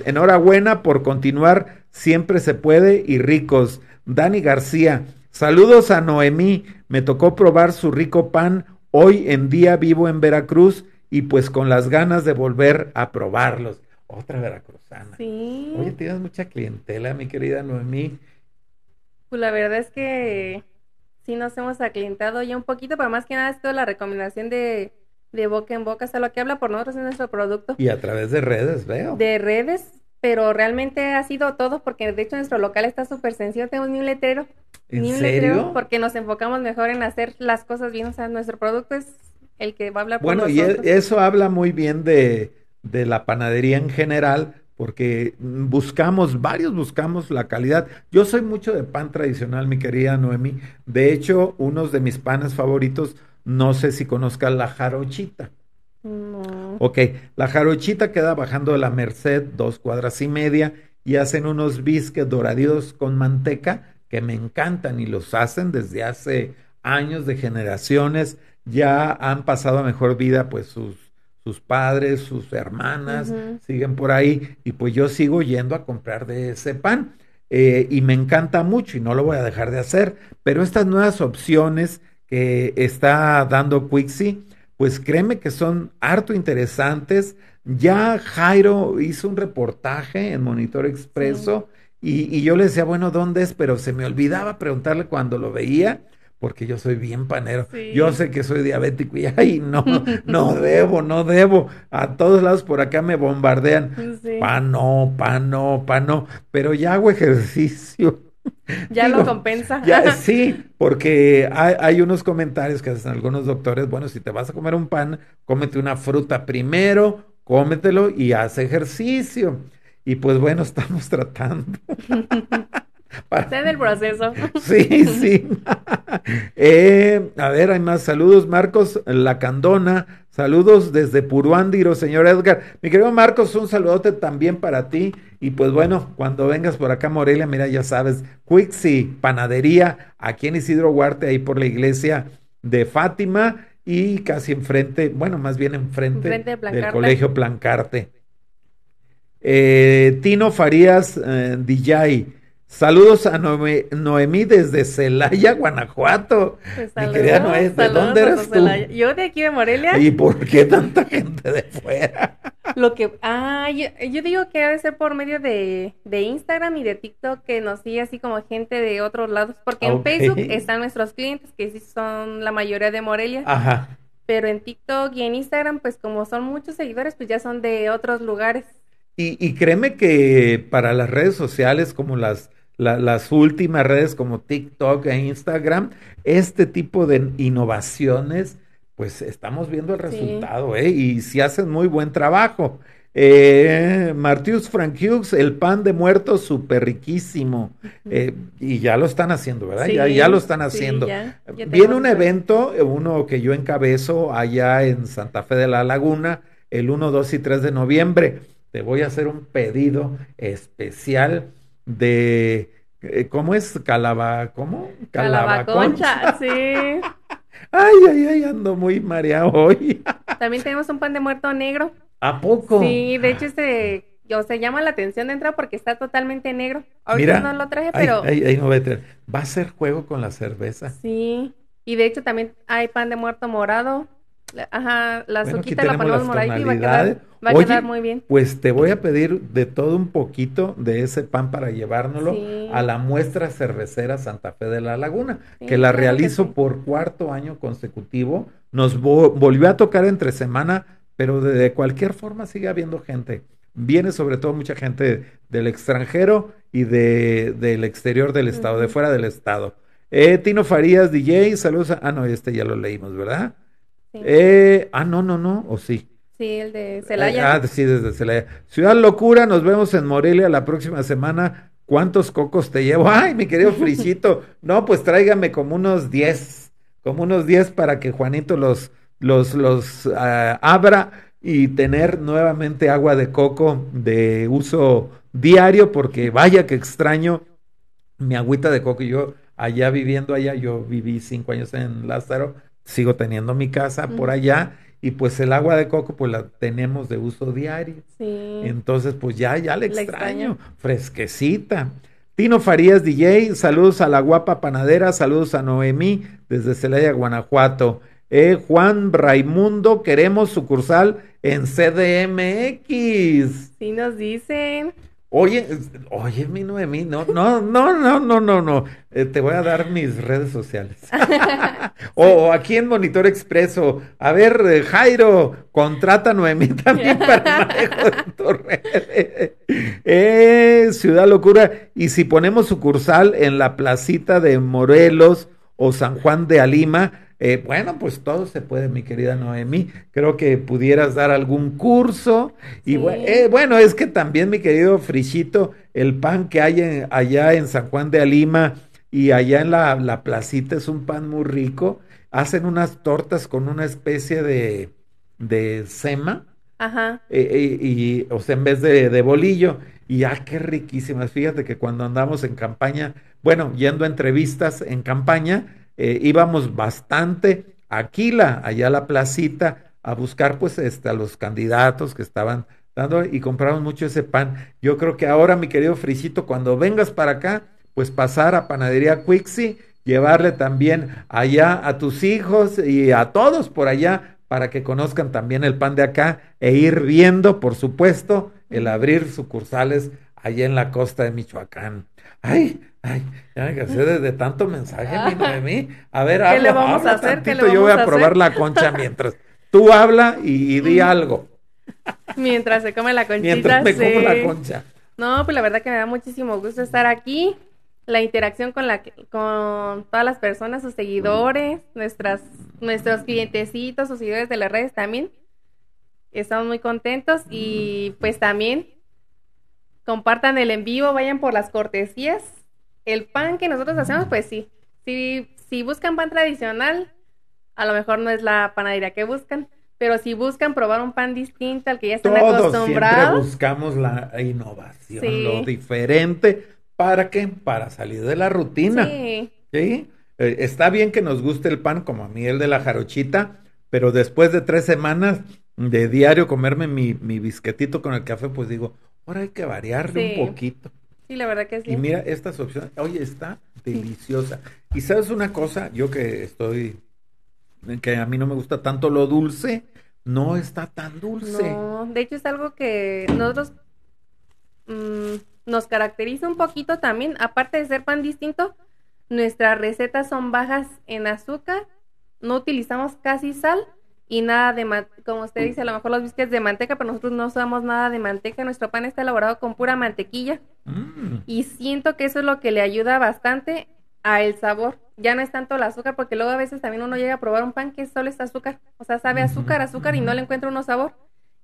enhorabuena por continuar. Siempre se puede y ricos. Dani García, saludos a Noemí. Me tocó probar su rico pan Hoy en día vivo en Veracruz y pues con las ganas de volver a probarlos. Otra veracruzana. Sí. Oye, tienes mucha clientela, mi querida Noemí. Pues la verdad es que sí nos hemos aclientado ya un poquito, pero más que nada es toda la recomendación de, boca en boca, o sea, lo que habla por nosotros en nuestro producto. Y a través de redes, veo. De redes, pero realmente ha sido todo, porque de hecho nuestro local está súper sencillo, tenemos ni un letrero. ¿En serio? porque nos enfocamos mejor en hacer las cosas bien. O sea, nuestro producto es el que va a hablar por Bueno, y e, eso habla muy bien de, de la panadería en general, porque buscamos, varios buscamos la calidad. Yo soy mucho de pan tradicional, mi querida Noemi. De hecho, uno de mis panes favoritos, no sé si conozcan la jarochita. No. Ok, la jarochita queda bajando de la Merced, dos cuadras y media, y hacen unos bisques doraditos con manteca que me encantan y los hacen desde hace años de generaciones, ya han pasado a mejor vida pues sus, sus padres, sus hermanas, siguen por ahí y pues yo sigo yendo a comprar de ese pan eh, y me encanta mucho y no lo voy a dejar de hacer, pero estas nuevas opciones que está dando Quixi, pues créeme que son harto interesantes. Ya Jairo hizo un reportaje en Monitor Expreso. Y, yo le decía, bueno, ¿dónde es? Pero se me olvidaba preguntarle cuando lo veía, porque yo soy bien panero. Yo sé que soy diabético y ay, no, no debo, no debo. A todos lados por acá me bombardean. Pan no, pan no, pan no. Pero ya hago ejercicio. Ya lo compensa. Ya, sí, porque hay, hay, unos comentarios que hacen algunos doctores, bueno, si te vas a comer un pan, cómete una fruta primero, cómetelo y haz ejercicio. Y pues bueno, estamos tratando. proceso. Sí, sí. eh, a ver, hay más saludos. Marcos Lacandona, saludos desde Puruándiro, señor Edgar. Mi querido Marcos, un saludote también para ti. Y pues bueno, cuando vengas por acá, Morelia, mira, ya sabes, Quixi, panadería, aquí en Isidro Huarte, ahí por la iglesia de Fátima y casi enfrente, bueno, más bien enfrente, del colegio Plancarte eh, Tino Farías eh, DJ. Saludos a Noemí, desde Celaya, Guanajuato. Pues ¿de dónde eres tú? Yo de aquí de Morelia. ¿Y por qué tanta gente de fuera? Lo que, ah, yo, digo que debe ser por medio de, Instagram y de TikTok que nos sigue así como gente de otros lados, porque en Facebook están nuestros clientes que sí son la mayoría de Morelia. Ajá. Pero en TikTok y en Instagram, pues como son muchos seguidores, pues ya son de otros lugares. Y, créeme que para las redes sociales como las, las últimas redes como TikTok e Instagram, este tipo de innovaciones, pues estamos viendo el resultado, ¿eh? Y si hacen muy buen trabajo. Eh, Martius Frank Hughes, el pan de muerto súper riquísimo. Eh, y ya lo están haciendo, ¿verdad? ya, ya, lo están haciendo. Eh, viene un evento, eh, uno que yo encabezo allá en Santa Fe de la Laguna, el 1, 2 y 3 de noviembre te voy a hacer un pedido especial de, eh, ¿cómo es? Calaba, ¿cómo? Calabaconcha, sí. Ay, ay, ay, ando muy mareado hoy. También tenemos un pan de muerto negro. ¿A poco? Sí, de hecho este o se llama la atención de entrada porque está totalmente negro. Ahorita no lo traje, pero. Ahí, no va Va a ser juego con la cerveza. Sí. Y de hecho también hay pan de muerto morado, Ajá, la suquita de la ponemos moray. va a quedar, muy bien. Pues te voy a pedir de todo un poquito de ese pan para llevárnoslo a la muestra cervecera Santa Fe de la Laguna, que la realizo por cuarto año consecutivo. Nos volvió a tocar entre semana, pero de, cualquier forma sigue habiendo gente. Viene sobre todo mucha gente del extranjero y de, del exterior del estado, de fuera del estado. Eh, Tino Farías, DJ, saludos. ah, no, este ya lo leímos, ¿verdad? Eh, ah, no, no, no, o sí. Sí, el de eh, Celaya. ah, sí, desde Celaya. Ciudad Locura, nos vemos en Morelia la próxima semana. ¿Cuántos cocos te llevo? Ay, mi querido Frisito. No, pues tráigame como unos 10, como unos 10 para que Juanito los, los, los ah, abra y tener nuevamente agua de coco de uso diario, porque vaya que extraño mi agüita de coco. Yo allá viviendo allá, yo viví cinco años en Lázaro sigo teniendo mi casa por allá y pues el agua de coco pues la tenemos de uso diario. Sí. Entonces pues ya, ya le extraño, fresquecita. Tino Farías DJ, saludos a la guapa panadera, saludos a Noemí desde Celaya, Guanajuato. Eh, Juan Raimundo, queremos sucursal en CDMX. Sí nos dicen. Oye, oye, mi Noemí, no, no, no, no, no, no, no. Eh, te voy a dar mis redes sociales. o, aquí en Monitor Expreso. A ver, eh, Jairo, contrata a Noemí también para manejo eh, ciudad Locura. Y si ponemos sucursal en la placita de Morelos o San Juan de Alima, eh, bueno, pues todo se puede, mi querida Noemí. Creo que pudieras dar algún curso. Y eh, bueno, es que también, mi querido Frichito, el pan que hay allá en San Juan de Alima y allá en la, placita es un pan muy rico. Hacen unas tortas con una especie de, sema. Eh, y, o sea, en vez de, de bolillo. Y ah, qué riquísimas. Fíjate que cuando andamos en campaña, bueno, yendo a entrevistas en campaña, eh, íbamos bastante aquí, la, allá a la placita, a buscar pues hasta este, los candidatos que estaban dando y compramos mucho ese pan. Yo creo que ahora, mi querido Frisito, cuando vengas para acá, pues pasar a Panadería Quixi, llevarle también allá a tus hijos y a todos por allá para que conozcan también el pan de acá e ir viendo, por supuesto, el abrir sucursales allá en la costa de Michoacán. Ay, Ay, ya me cansé de, tanto mensaje, mí. A ver, le vamos a hacer? yo voy a, probar la concha mientras tú habla y, di mm. algo. Mientras se come la conchita. Mientras me como la concha. No, pues la verdad que me da muchísimo gusto estar aquí. La interacción con la con todas las personas, sus seguidores, nuestras nuestros clientecitos, sus seguidores de las redes también. Estamos muy contentos y pues también compartan el en vivo, vayan por las cortesías el pan que nosotros hacemos, pues sí. Si, si buscan pan tradicional, a lo mejor no es la panadería que buscan, pero si buscan probar un pan distinto al que ya están acostumbrados. Siempre buscamos la innovación, lo diferente. ¿Para qué? Para salir de la rutina. Sí. Eh, está bien que nos guste el pan, como a mí el de la jarochita, pero después de tres semanas de diario comerme mi, mi bisquetito con el café, pues digo, ahora hay que variarle un poquito y la verdad que sí. Y mira, estas opciones, oye, está deliciosa. Y sabes una cosa, yo que estoy, que a mí no me gusta tanto lo dulce, no está tan dulce. No, de hecho es algo que nosotros mm, nos caracteriza un poquito también, aparte de ser pan distinto, nuestras recetas son bajas en azúcar, no utilizamos casi sal y nada de, como usted dice, a lo mejor los biscuits de manteca, pero nosotros no usamos nada de manteca, nuestro pan está elaborado con pura mantequilla. Mm. Y siento que eso es lo que le ayuda bastante a el sabor. Ya no es tanto el azúcar, porque luego a veces también uno llega a probar un pan que solo es azúcar, o sea, sabe azúcar, azúcar y no le encuentra uno sabor.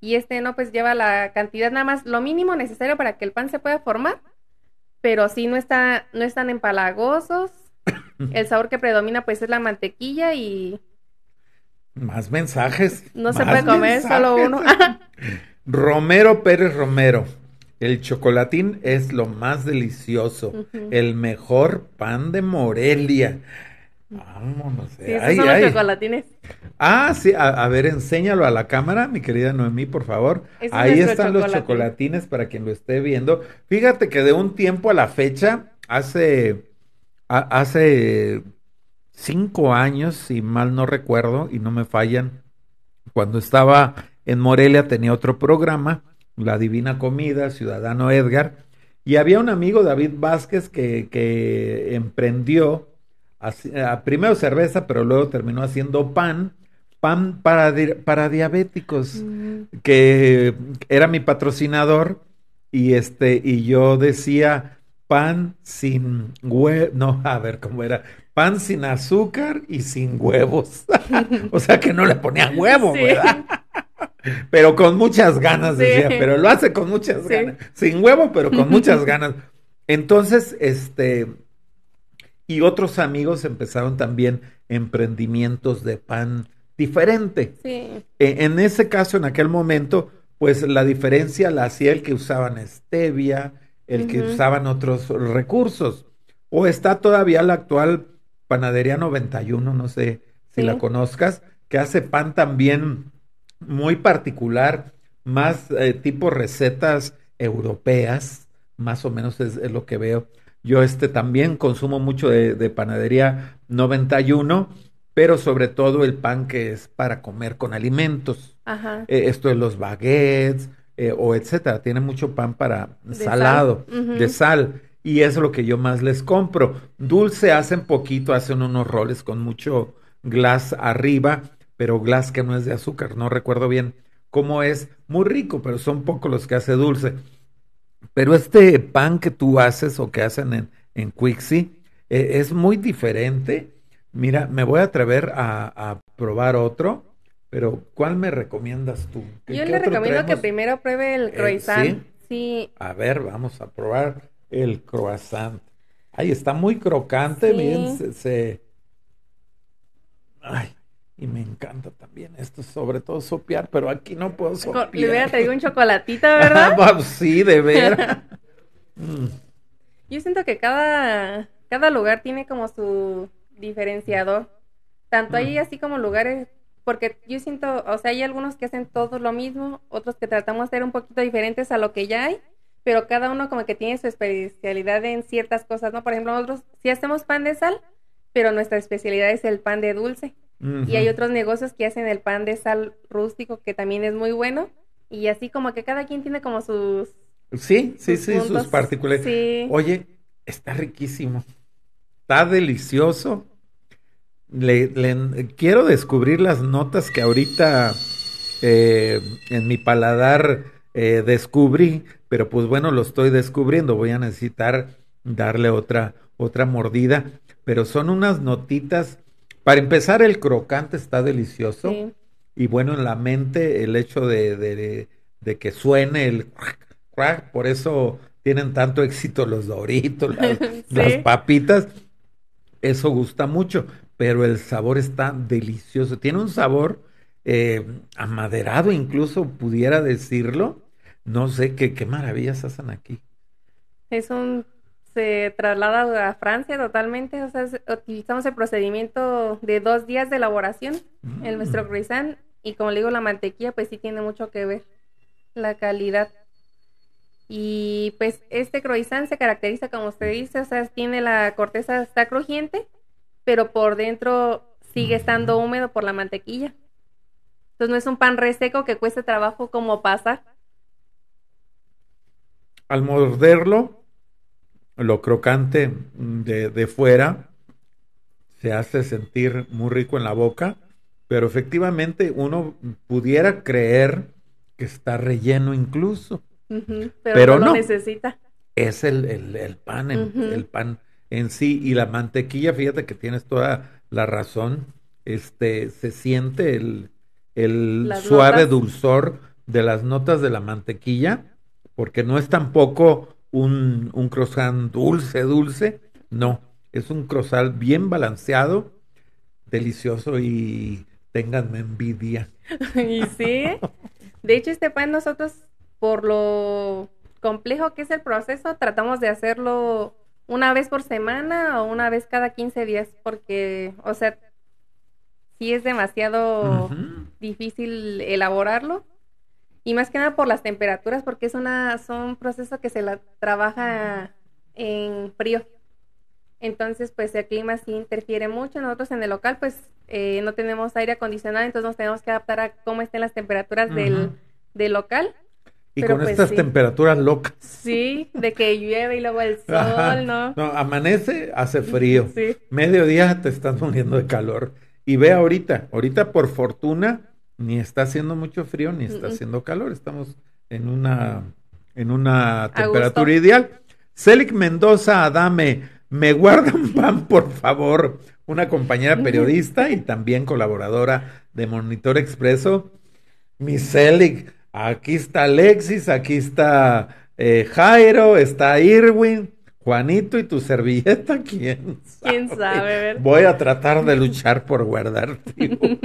Y este no, pues lleva la cantidad nada más, lo mínimo necesario para que el pan se pueda formar, pero sí no está, no están empalagosos. El sabor que predomina pues es la mantequilla y más mensajes. No se puede comer solo uno. Romero Pérez Romero. El chocolatín es lo más delicioso. El mejor pan de Morelia. Vámonos. Sí, esos son los chocolatines. Ah, sí. A, ver, enséñalo a la cámara, mi querida Noemí, por favor. Ahí están los chocolatines para quien lo esté viendo. Fíjate que de un tiempo a la fecha, hace, hace cinco años, si mal no recuerdo y no me fallan. Cuando estaba en Morelia tenía otro programa, La Divina Comida, Ciudadano Edgar, y había un amigo, David Vázquez, que, que emprendió a, eh, primero cerveza, pero luego terminó haciendo pan, pan para, para diabéticos, mm. que era mi patrocinador y este y yo decía, pan sin huevo, no, a ver cómo era, pan sin azúcar y sin huevos. o sea que no le ponía huevo, ¿verdad? pero con muchas ganas, decía, pero lo hace con muchas ganas, sin huevo, pero con muchas ganas. Entonces, este, y otros amigos empezaron también emprendimientos de pan diferente. Sí. E, en ese caso, en aquel momento, pues la diferencia la hacía el que usaban stevia, el que usaban otros recursos. O está todavía la actual Panadería 91, no sé si la conozcas, que hace pan también muy particular, más eh, tipo recetas europeas, más o menos es, lo que veo. Yo este también consumo mucho de, Panadería 91 pero sobre todo el pan que es para comer con alimentos. Eh, esto es los baguettes, eh, o etcétera. Tiene mucho pan para salado, de sal. Y es lo que yo más les compro. Dulce hacen poquito, hacen unos roles con mucho glass arriba, pero glass que no es de azúcar. No recuerdo bien cómo es. Muy rico, pero son pocos los que hace dulce. Pero este pan que tú haces o que hacen en, en Quixi eh, es muy diferente. Mira, me voy a atrever a probar otro pero, ¿cuál me recomiendas tú? Yo le recomiendo que primero pruebe el eh, croissant. ¿Sí? A ver, vamos a probar el croissant. Ay, está muy crocante, miren. se, Ay, y me encanta también esto, sobre todo sopear, pero aquí no puedo sopear. Le hubiera traído un chocolatito, ¿verdad? Ah, sí, de ver. Mm. Yo siento que cada, cada lugar tiene como su diferenciador. Tanto ahí, mm. así como lugares porque yo siento, o sea, hay algunos que hacen todo lo mismo, otros que tratamos de ser un poquito diferentes a lo que ya hay, pero cada uno como que tiene su especialidad en ciertas cosas, ¿no? Por ejemplo, nosotros sí hacemos pan de sal, pero nuestra especialidad es el pan de dulce. Y hay otros negocios que hacen el pan de sal rústico, que también es muy bueno. Y así como que cada quien tiene como sus... Sí, sí, sí, sus particulares. Oye, está riquísimo. Está delicioso. Le, quiero descubrir las notas que ahorita eh, en mi paladar eh, descubrí, pero pues bueno, lo estoy descubriendo. Voy a necesitar darle otra, otra mordida, pero son unas notitas. Para empezar, el crocante está delicioso. Y bueno, en la mente el hecho de, de, que suene el crack, por eso tienen tanto éxito los doritos, las papitas, eso gusta mucho pero el sabor está delicioso. Tiene un sabor eh, amaderado, incluso pudiera decirlo. No sé qué, maravillas hacen aquí. Es un se traslada a Francia totalmente. O sea, utilizamos el procedimiento de dos días de elaboración en mm. nuestro croissant. Y como le digo, la mantequilla, pues sí tiene mucho que ver la calidad. Y pues este croissant se caracteriza, como usted dice, o sea, tiene la corteza, está crujiente pero por dentro sigue estando húmedo por la mantequilla. Entonces no es un pan reseco que cueste trabajo como pasa. Al morderlo, lo crocante mm, de, fuera se hace sentir muy rico en la boca, pero efectivamente uno pudiera creer que está relleno incluso. pero, no, necesita. Es el, pan, el, pan en sí y la mantequilla, fíjate que tienes toda la razón, este, se siente el, el suave dulzor de las notas de la mantequilla, porque no es tampoco un, un croissant dulce, dulce, no, es un croissant bien balanceado, delicioso y ténganme envidia. y sí, de hecho este pan nosotros por lo complejo que es el proceso, tratamos de hacerlo una vez por semana o una vez cada 15 días, porque, o sea, sí es demasiado difícil elaborarlo. Y más que nada por las temperaturas, porque es una, son procesos que se la trabaja en frío. Entonces, pues el clima sí interfiere mucho. Nosotros en el local, pues eh, no tenemos aire acondicionado, entonces nos tenemos que adaptar a cómo estén las temperaturas del, del local y con pues estas temperaturas locas. Sí, de que llueve y luego el sol, ¿no? No, amanece, hace frío. Sí. Mediodía te estás muriendo de calor. Y ve ahorita, ahorita por fortuna ni está haciendo mucho frío ni está haciendo calor. Estamos en una, en una temperatura ideal. Celic Mendoza Adame, me guardan pan, por favor. Una compañera periodista y también colaboradora de Monitor Expreso. Mi Celic, Aquí está Alexis, aquí está eh, Jairo, está Irwin, Juanito y tu servilleta, ¿quién sabe? Voy a tratar de luchar por guardarte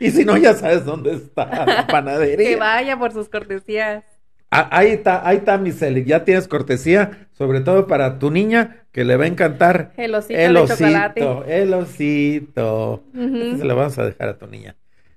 y si no, ya sabes dónde está la panadería. que vaya por sus cortesías. Ah, ahí está, ahí está, Miseli. Ya tienes cortesía, sobre todo para tu niña, que le va a encantar. El osito, el de chocolate. El osito. se lo vamos a dejar a tu niña.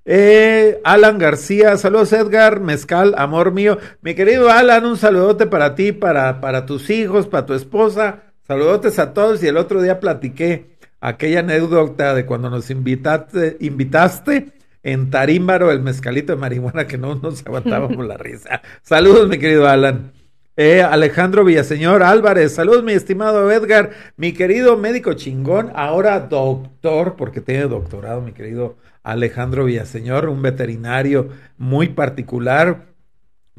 Eh, Alan García, saludos Edgar, Mezcal, amor mío. Mi querido Alan, un saludote para ti, para, para tus hijos, para tu esposa. Saludotes a todos y el otro día platiqué aquella anécdota de cuando nos invitaste, invitaste en Tarímbaro el mezcalito de marihuana que no nos aguantábamos la risa. Saludos, mi querido Alan. Eh, Alejandro Villaseñor Álvarez, saludos mi estimado Edgar, mi querido médico chingón, ahora doctor, porque tiene doctorado mi querido Alejandro Villaseñor, un veterinario muy particular,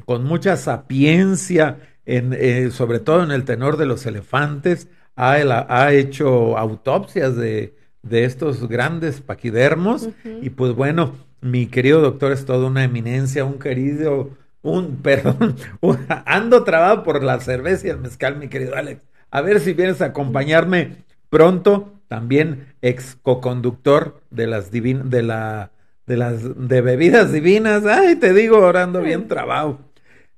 con mucha sapiencia, en, eh, sobre todo en el tenor de los elefantes, ha, hecho autopsias de, estos grandes paquidermos y pues bueno, mi querido doctor es toda una eminencia, un querido, un, perdón, ando trabado por la cerveza y el mezcal, mi querido Alex. A ver si vienes a acompañarme Pronto, también ex co-conductor de las divin de la de las de bebidas divinas. Ay, te digo, orando bien mm. trabajo.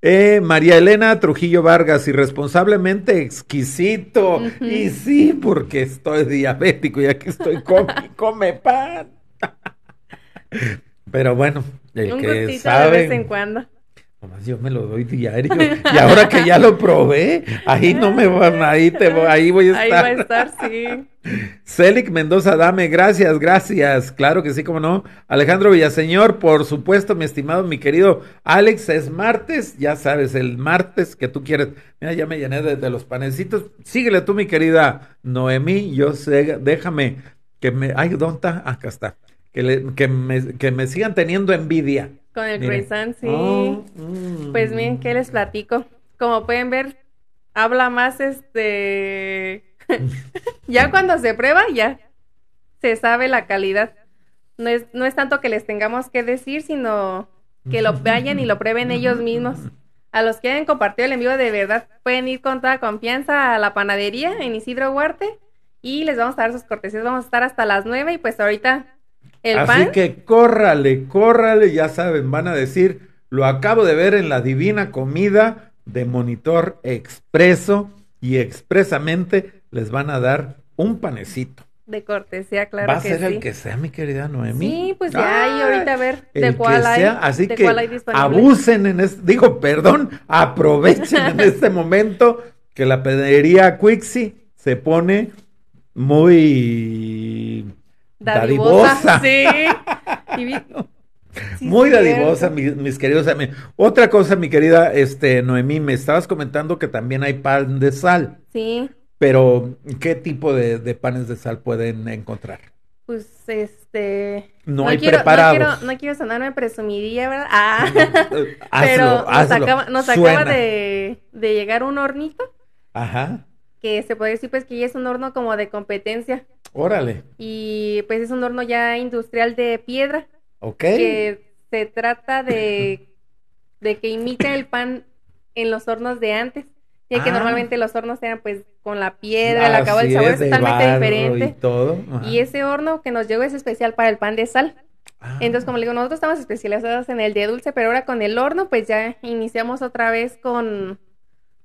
Eh, María Elena Trujillo Vargas, irresponsablemente exquisito. Y sí, porque estoy diabético y aquí estoy come, come pan. Pero bueno, el que sabe. vez en cuando yo me lo doy diario. Y ahora que ya lo probé, ahí no me van, ahí, te voy, ahí voy a estar. Ahí va a estar, sí. Celic Mendoza, dame, gracias, gracias. Claro que sí, como no. Alejandro Villaseñor, por supuesto, mi estimado, mi querido Alex, es martes, ya sabes, el martes que tú quieres. Mira, ya me llené de, los panecitos. Síguele tú, mi querida Noemí, yo sé, déjame que me. Ay, ¿dónde está? Acá está que, me, sigan teniendo envidia. Con el croissant, sí. Oh, pues mm. miren, ¿qué les platico? Como pueden ver, habla más este... ya cuando se prueba, ya se sabe la calidad. No es, no es tanto que les tengamos que decir, sino que lo vayan y lo prueben ellos mismos. A los que hayan compartido el envío de verdad, pueden ir con toda confianza a la panadería en Isidro Huarte y les vamos a dar sus cortesías. Vamos a estar hasta las 9 y pues ahorita Así que córrale, córrale, ya saben, van a decir, lo acabo de ver en la divina comida de Monitor Expreso y expresamente les van a dar un panecito. De cortesía, claro. Va a ser el que sea, mi querida Noemí. Sí, pues ya, y ahorita a ver de cuál hay. Así que abusen en este, digo, perdón, aprovechen en este momento que la pedería Quixi se pone muy Dadivosa. Sí. Muy dadivosa, mis, queridos amigos. Otra cosa, mi querida este, Noemí, me estabas comentando que también hay pan de sal. Sí. Pero, ¿qué tipo de, panes de sal pueden encontrar? Pues, este... No, hay quiero, No quiero, no quiero sonarme ¿verdad? Ah. hazlo, eh, Pero hazlo. Nos acaba, acaba de llegar un hornito. Ajá que se puede decir pues que ya es un horno como de competencia. Órale. Y pues es un horno ya industrial de piedra. Ok. Que se trata de, de que imita el pan en los hornos de antes. Ya que ah. normalmente los hornos eran pues con la piedra, el acabo, el sabor es totalmente diferente. Y, todo. y ese horno que nos llegó es especial para el pan de sal. Ah. Entonces, como le digo, nosotros estamos especializados en el de dulce, pero ahora con el horno, pues ya iniciamos otra vez con,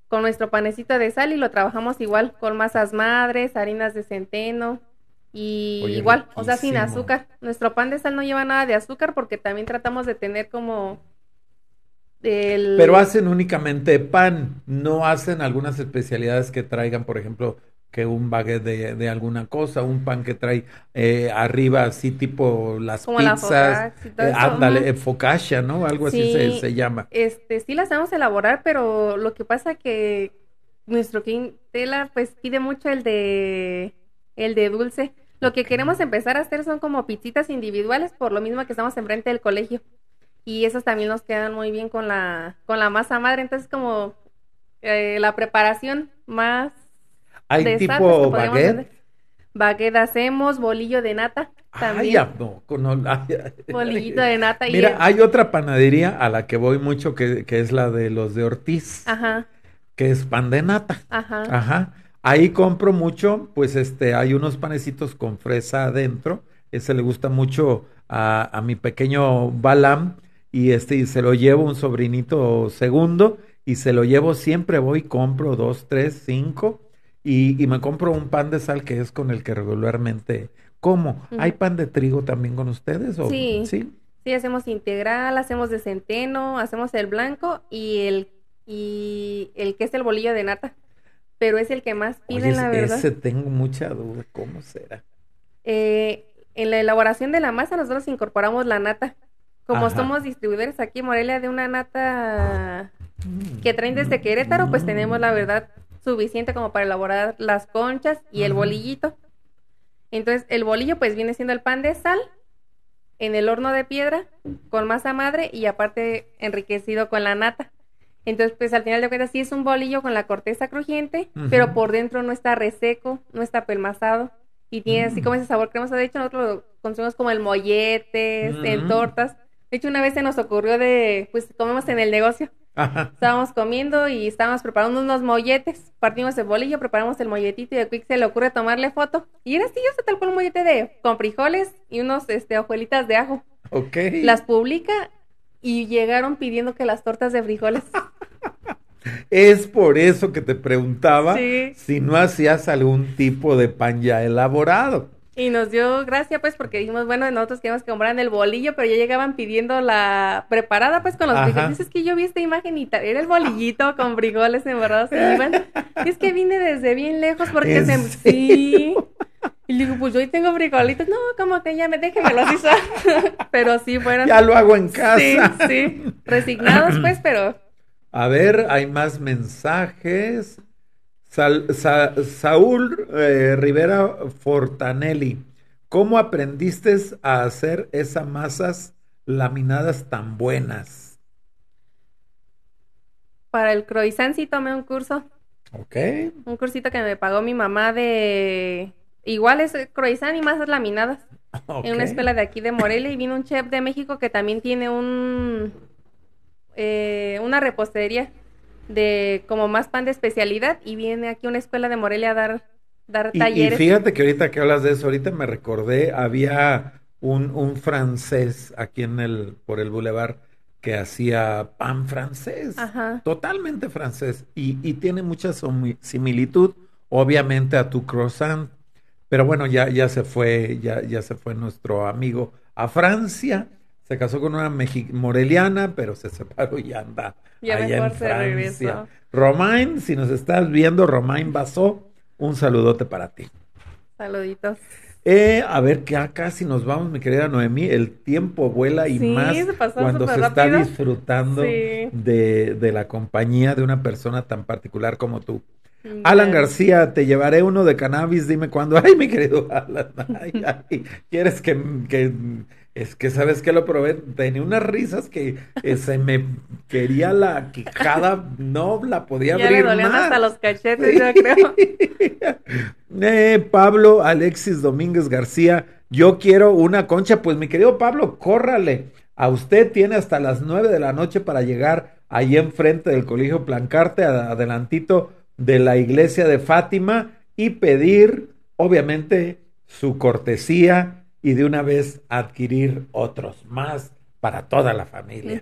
con nuestro panecito de sal y lo trabajamos igual con masas madres, harinas de centeno y igual, o sea, sin azúcar. Nuestro pan de sal no lleva nada de azúcar porque también tratamos de tener como el... Pero hacen únicamente pan, no hacen algunas especialidades que traigan, por ejemplo, que un baguette de, alguna cosa, un pan que trae eh, arriba así tipo las pizzas, eh, ándale, eh, ¿no? Algo así se, llama. Este, sí las vamos a elaborar, pero lo que pasa que nuestro Tela pues pide mucho el de el de dulce. Lo que queremos empezar a hacer son como pizzitas individuales, por lo mismo que estamos enfrente del colegio. Y esas también nos quedan muy bien con la, con la masa madre. Entonces, como la preparación más hay tipo baguette. Baguette hacemos, bolillo de nata también. Ay, Bolillito de nata. Mira, y Mira, hay otra panadería a la que voy mucho que, es la de los de Ortiz. Ajá. Que es pan de nata. Ajá. Ajá. Ahí compro mucho, pues este, hay unos panecitos con fresa adentro. Ese le gusta mucho a, a mi pequeño Balam y este y se lo llevo un sobrinito segundo y se lo llevo siempre voy compro dos tres cinco y, me compro un pan de sal que es con el que regularmente como. ¿Hay pan de trigo también con ustedes? sí. sí. hacemos integral, hacemos de centeno, hacemos el blanco y el, y el que es el bolillo de nata. Pero es el que más piden, la verdad. Ese tengo mucha duda, ¿cómo será? Eh, en la elaboración de la masa nosotros incorporamos la nata. Como somos distribuidores aquí Morelia de una nata mm. que traen desde Querétaro, pues tenemos la verdad suficiente como para elaborar las conchas y el bolillito. Entonces, el bolillo pues viene siendo el pan de sal en el horno de piedra con masa madre y aparte enriquecido con la nata. Entonces, pues al final de cuentas sí es un bolillo con la corteza crujiente, pero por dentro no está reseco, no está pelmazado y tiene así como ese sabor cremoso. De hecho, nosotros lo consumimos como el molletes, en tortas. De hecho, una vez se nos ocurrió de, pues comemos en el negocio Estábamos comiendo y estábamos preparando unos molletes. Partimos el bolillo, preparamos el molletito y a Quick se le ocurre tomarle foto. Y era así, yo se tal cual un mollete de con frijoles y unos este, hojuelitas de ajo. Ok. Las publica y llegaron pidiendo que las tortas de frijoles. Es por eso que te preguntaba si no hacías algún tipo de pan ya elaborado. Y nos dio gracia, pues, porque dijimos, bueno, nosotros queríamos que compraran el bolillo, pero ya llegaban pidiendo la preparada, pues, con los Es que yo vi esta imagen y era el bolillito con frijoles embarrados verdad Y es que vine desde bien lejos porque se... Sí. Y le digo, pues yo hoy tengo frijolitos. No, como que ya me déjenme los hizo. pero sí fueron. Ya lo hago en casa. sí. Resignados, pues, pero. A ver, hay más mensajes. Saúl eh, Rivera Fortanelli, ¿cómo aprendiste a hacer esas masas laminadas tan buenas? Para el croissant sí tomé un curso. Ok. Un cursito que me pagó mi mamá de... Igual es croissant y masas laminadas. En una escuela de aquí de Morelia y vino un chef de México que también tiene un... Eh, una repostería de como más pan de especialidad y viene aquí una escuela de Morelia a dar, dar talleres. Y fíjate que ahorita que hablas de eso, ahorita me recordé, había un, un francés aquí en el, por el bulevar que hacía pan francés, totalmente francés, y, y, tiene mucha similitud, obviamente, a tu croissant. Pero bueno, ya, ya se fue, ya, ya se fue nuestro amigo a Francia se casó con una moreliana, pero se separó y anda ya allá en Francia. Romain, si nos estás viendo, Romain Basó, un saludote para ti. Saluditos. Eh, a ver, que acá si nos vamos, mi querida Noemí, el tiempo vuela y más cuando se está disfrutando de, la compañía de una persona tan particular como tú. Alan García, te llevaré uno de cannabis, dime cuándo. Ay, mi querido Alan, ay, ay, ¿quieres que, que es que, ¿sabes qué? Lo probé, tenía unas risas que eh, se me quería la quijada, no la podía ver. abrir. Ya dolían hasta los cachetes, yo creo. Eh, Pablo Alexis Domínguez García, yo quiero una concha. Pues, mi querido Pablo, córrale. A usted tiene hasta las nueve de la noche para llegar ahí enfrente del Colegio Plancarte, adelantito de la iglesia de Fátima, y pedir, obviamente, su cortesía y de una vez adquirir otros más para toda la familia.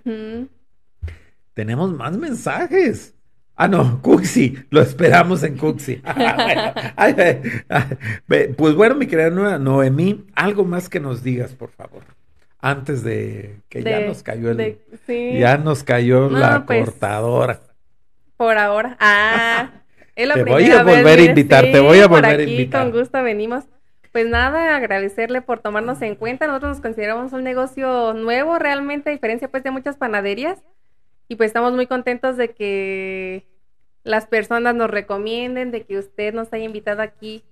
Tenemos más mensajes. Ah, no, Cuxi, lo esperamos en Cuxi. Ah, pues bueno, mi querida Noemí, algo más que nos digas, por favor antes de que ya nos cayó el ya nos cayó la pues, cortadora. Por ahora. Ah, te voy a volver a invitar, te voy a volver a invitar. Con gusto venimos. Pues nada, agradecerle por tomarnos en cuenta. Nosotros nos consideramos un negocio nuevo realmente, a diferencia pues de muchas panaderías. Y pues estamos muy contentos de que las personas nos recomienden, de que usted nos haya invitado aquí.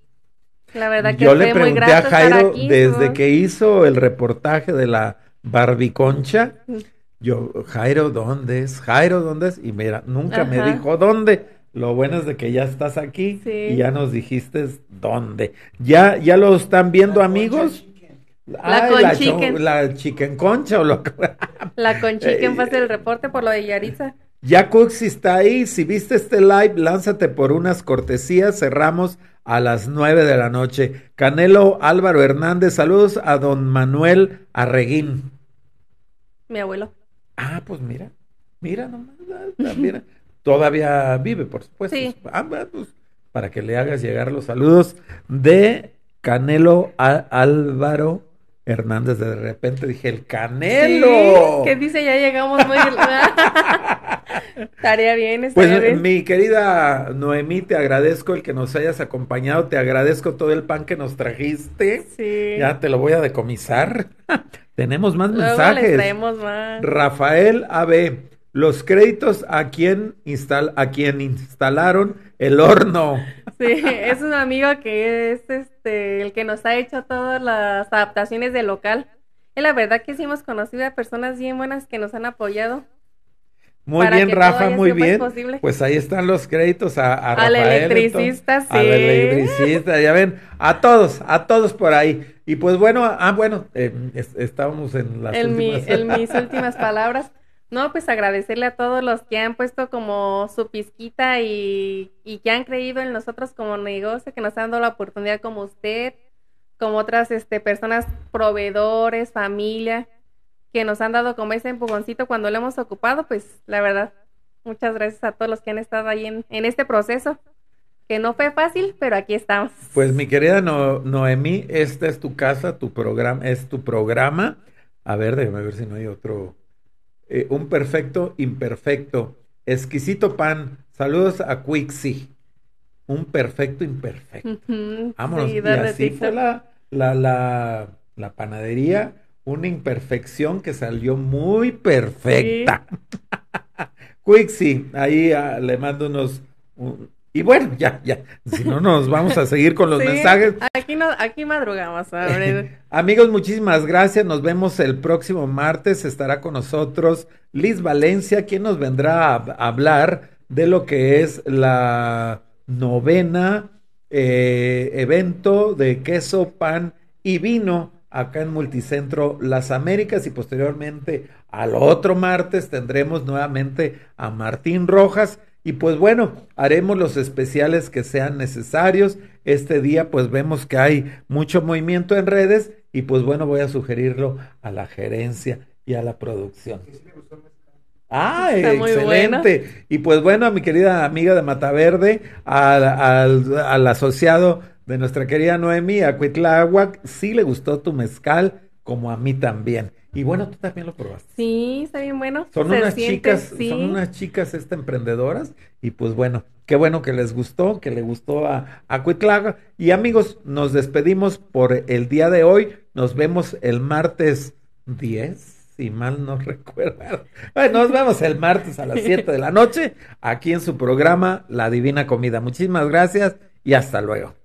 La verdad que Yo le muy grato a Jairo aquí, desde que hizo el reportaje de la barbiconcha. Yo, Jairo, ¿dónde es? Jairo, ¿dónde es? Y mira, nunca me dijo dónde. Lo bueno es de que ya estás aquí y ya nos dijiste dónde. ¿Ya, ya lo están viendo, amigos? la, la, la chicken concha o lo La conchiquen fue el eh, reporte por lo de Yariza Ya Cuxi está ahí. Si viste este live, lánzate por unas cortesías. Cerramos a las nueve de la noche. Canelo Álvaro Hernández, saludos a don Manuel Arreguín. Mi abuelo. Ah, pues mira, mira nomás, ah, mira. Todavía vive, por supuesto. Sí. Ah, pues, para que le hagas llegar los saludos de Canelo Álvaro Hernández. De repente dije, el Canelo. Sí, que dice, ya llegamos muy... Estaría bien, estaría pues, mi querida Noemí, te agradezco el que nos hayas acompañado, te agradezco todo el pan que nos trajiste. Sí. Ya te lo voy a decomisar. Tenemos más mensajes. Les más. Rafael AB los créditos a quien, instal, a quien instalaron el horno. Sí, es un amigo que es este el que nos ha hecho todas las adaptaciones del local. Y la verdad que hicimos hemos conocido a personas bien buenas que nos han apoyado. Muy bien, Rafa, muy pues, bien. Pues ahí están los créditos a, a Al electricista, sí. Al electricista, ya ven, a todos, a todos por ahí. Y pues bueno, ah, bueno, eh, estábamos en las en mis últimas palabras. No, pues agradecerle a todos los que han puesto como su pizquita y, que han creído en nosotros como negocio, que nos han dado la oportunidad como usted, como otras este, personas, proveedores, familia, que nos han dado como ese empujoncito cuando lo hemos ocupado, pues la verdad, muchas gracias a todos los que han estado ahí en, en este proceso, que no fue fácil, pero aquí estamos. Pues mi querida no Noemí, esta es tu casa, tu programa, es tu programa. A ver, déjame ver si no hay otro eh, un perfecto imperfecto. Exquisito pan. Saludos a Quixi. Un perfecto imperfecto. Vámonos. y así fue la, panadería. Una imperfección que salió muy perfecta. Quixi, ahí ah, le mando unos, y bueno, ya, ya, si no nos vamos a seguir con los mensajes. Aquí, no, aquí madrugamos. Amigos, muchísimas gracias. Nos vemos el próximo martes. Estará con nosotros Liz Valencia, quien nos vendrá a hablar de lo que es la novena eh, evento de queso, pan y vino acá en Multicentro Las Américas y posteriormente al otro martes tendremos nuevamente a Martín Rojas y pues bueno, haremos los especiales que sean necesarios. Este día pues vemos que hay mucho movimiento en redes y pues bueno, voy a sugerirlo a la gerencia y a la producción. Ah, excelente. Y pues bueno, a mi querida amiga de Mataverde, al, al, asociado de nuestra querida Noemi, a Cuitláhuac, sí le gustó tu mezcal como a mí también. Y bueno, tú también lo probaste. Sí, está bien bueno. Son unas chicas, sí. son unas chicas esta emprendedoras y pues bueno, qué bueno que les gustó, que le gustó a, a Cuitlaga. Y amigos, nos despedimos por el día de hoy. Nos vemos el martes 10 si mal no recuerdo. Bueno, nos vemos el martes a las 7 de la noche aquí en su programa La Divina Comida. Muchísimas gracias y hasta luego.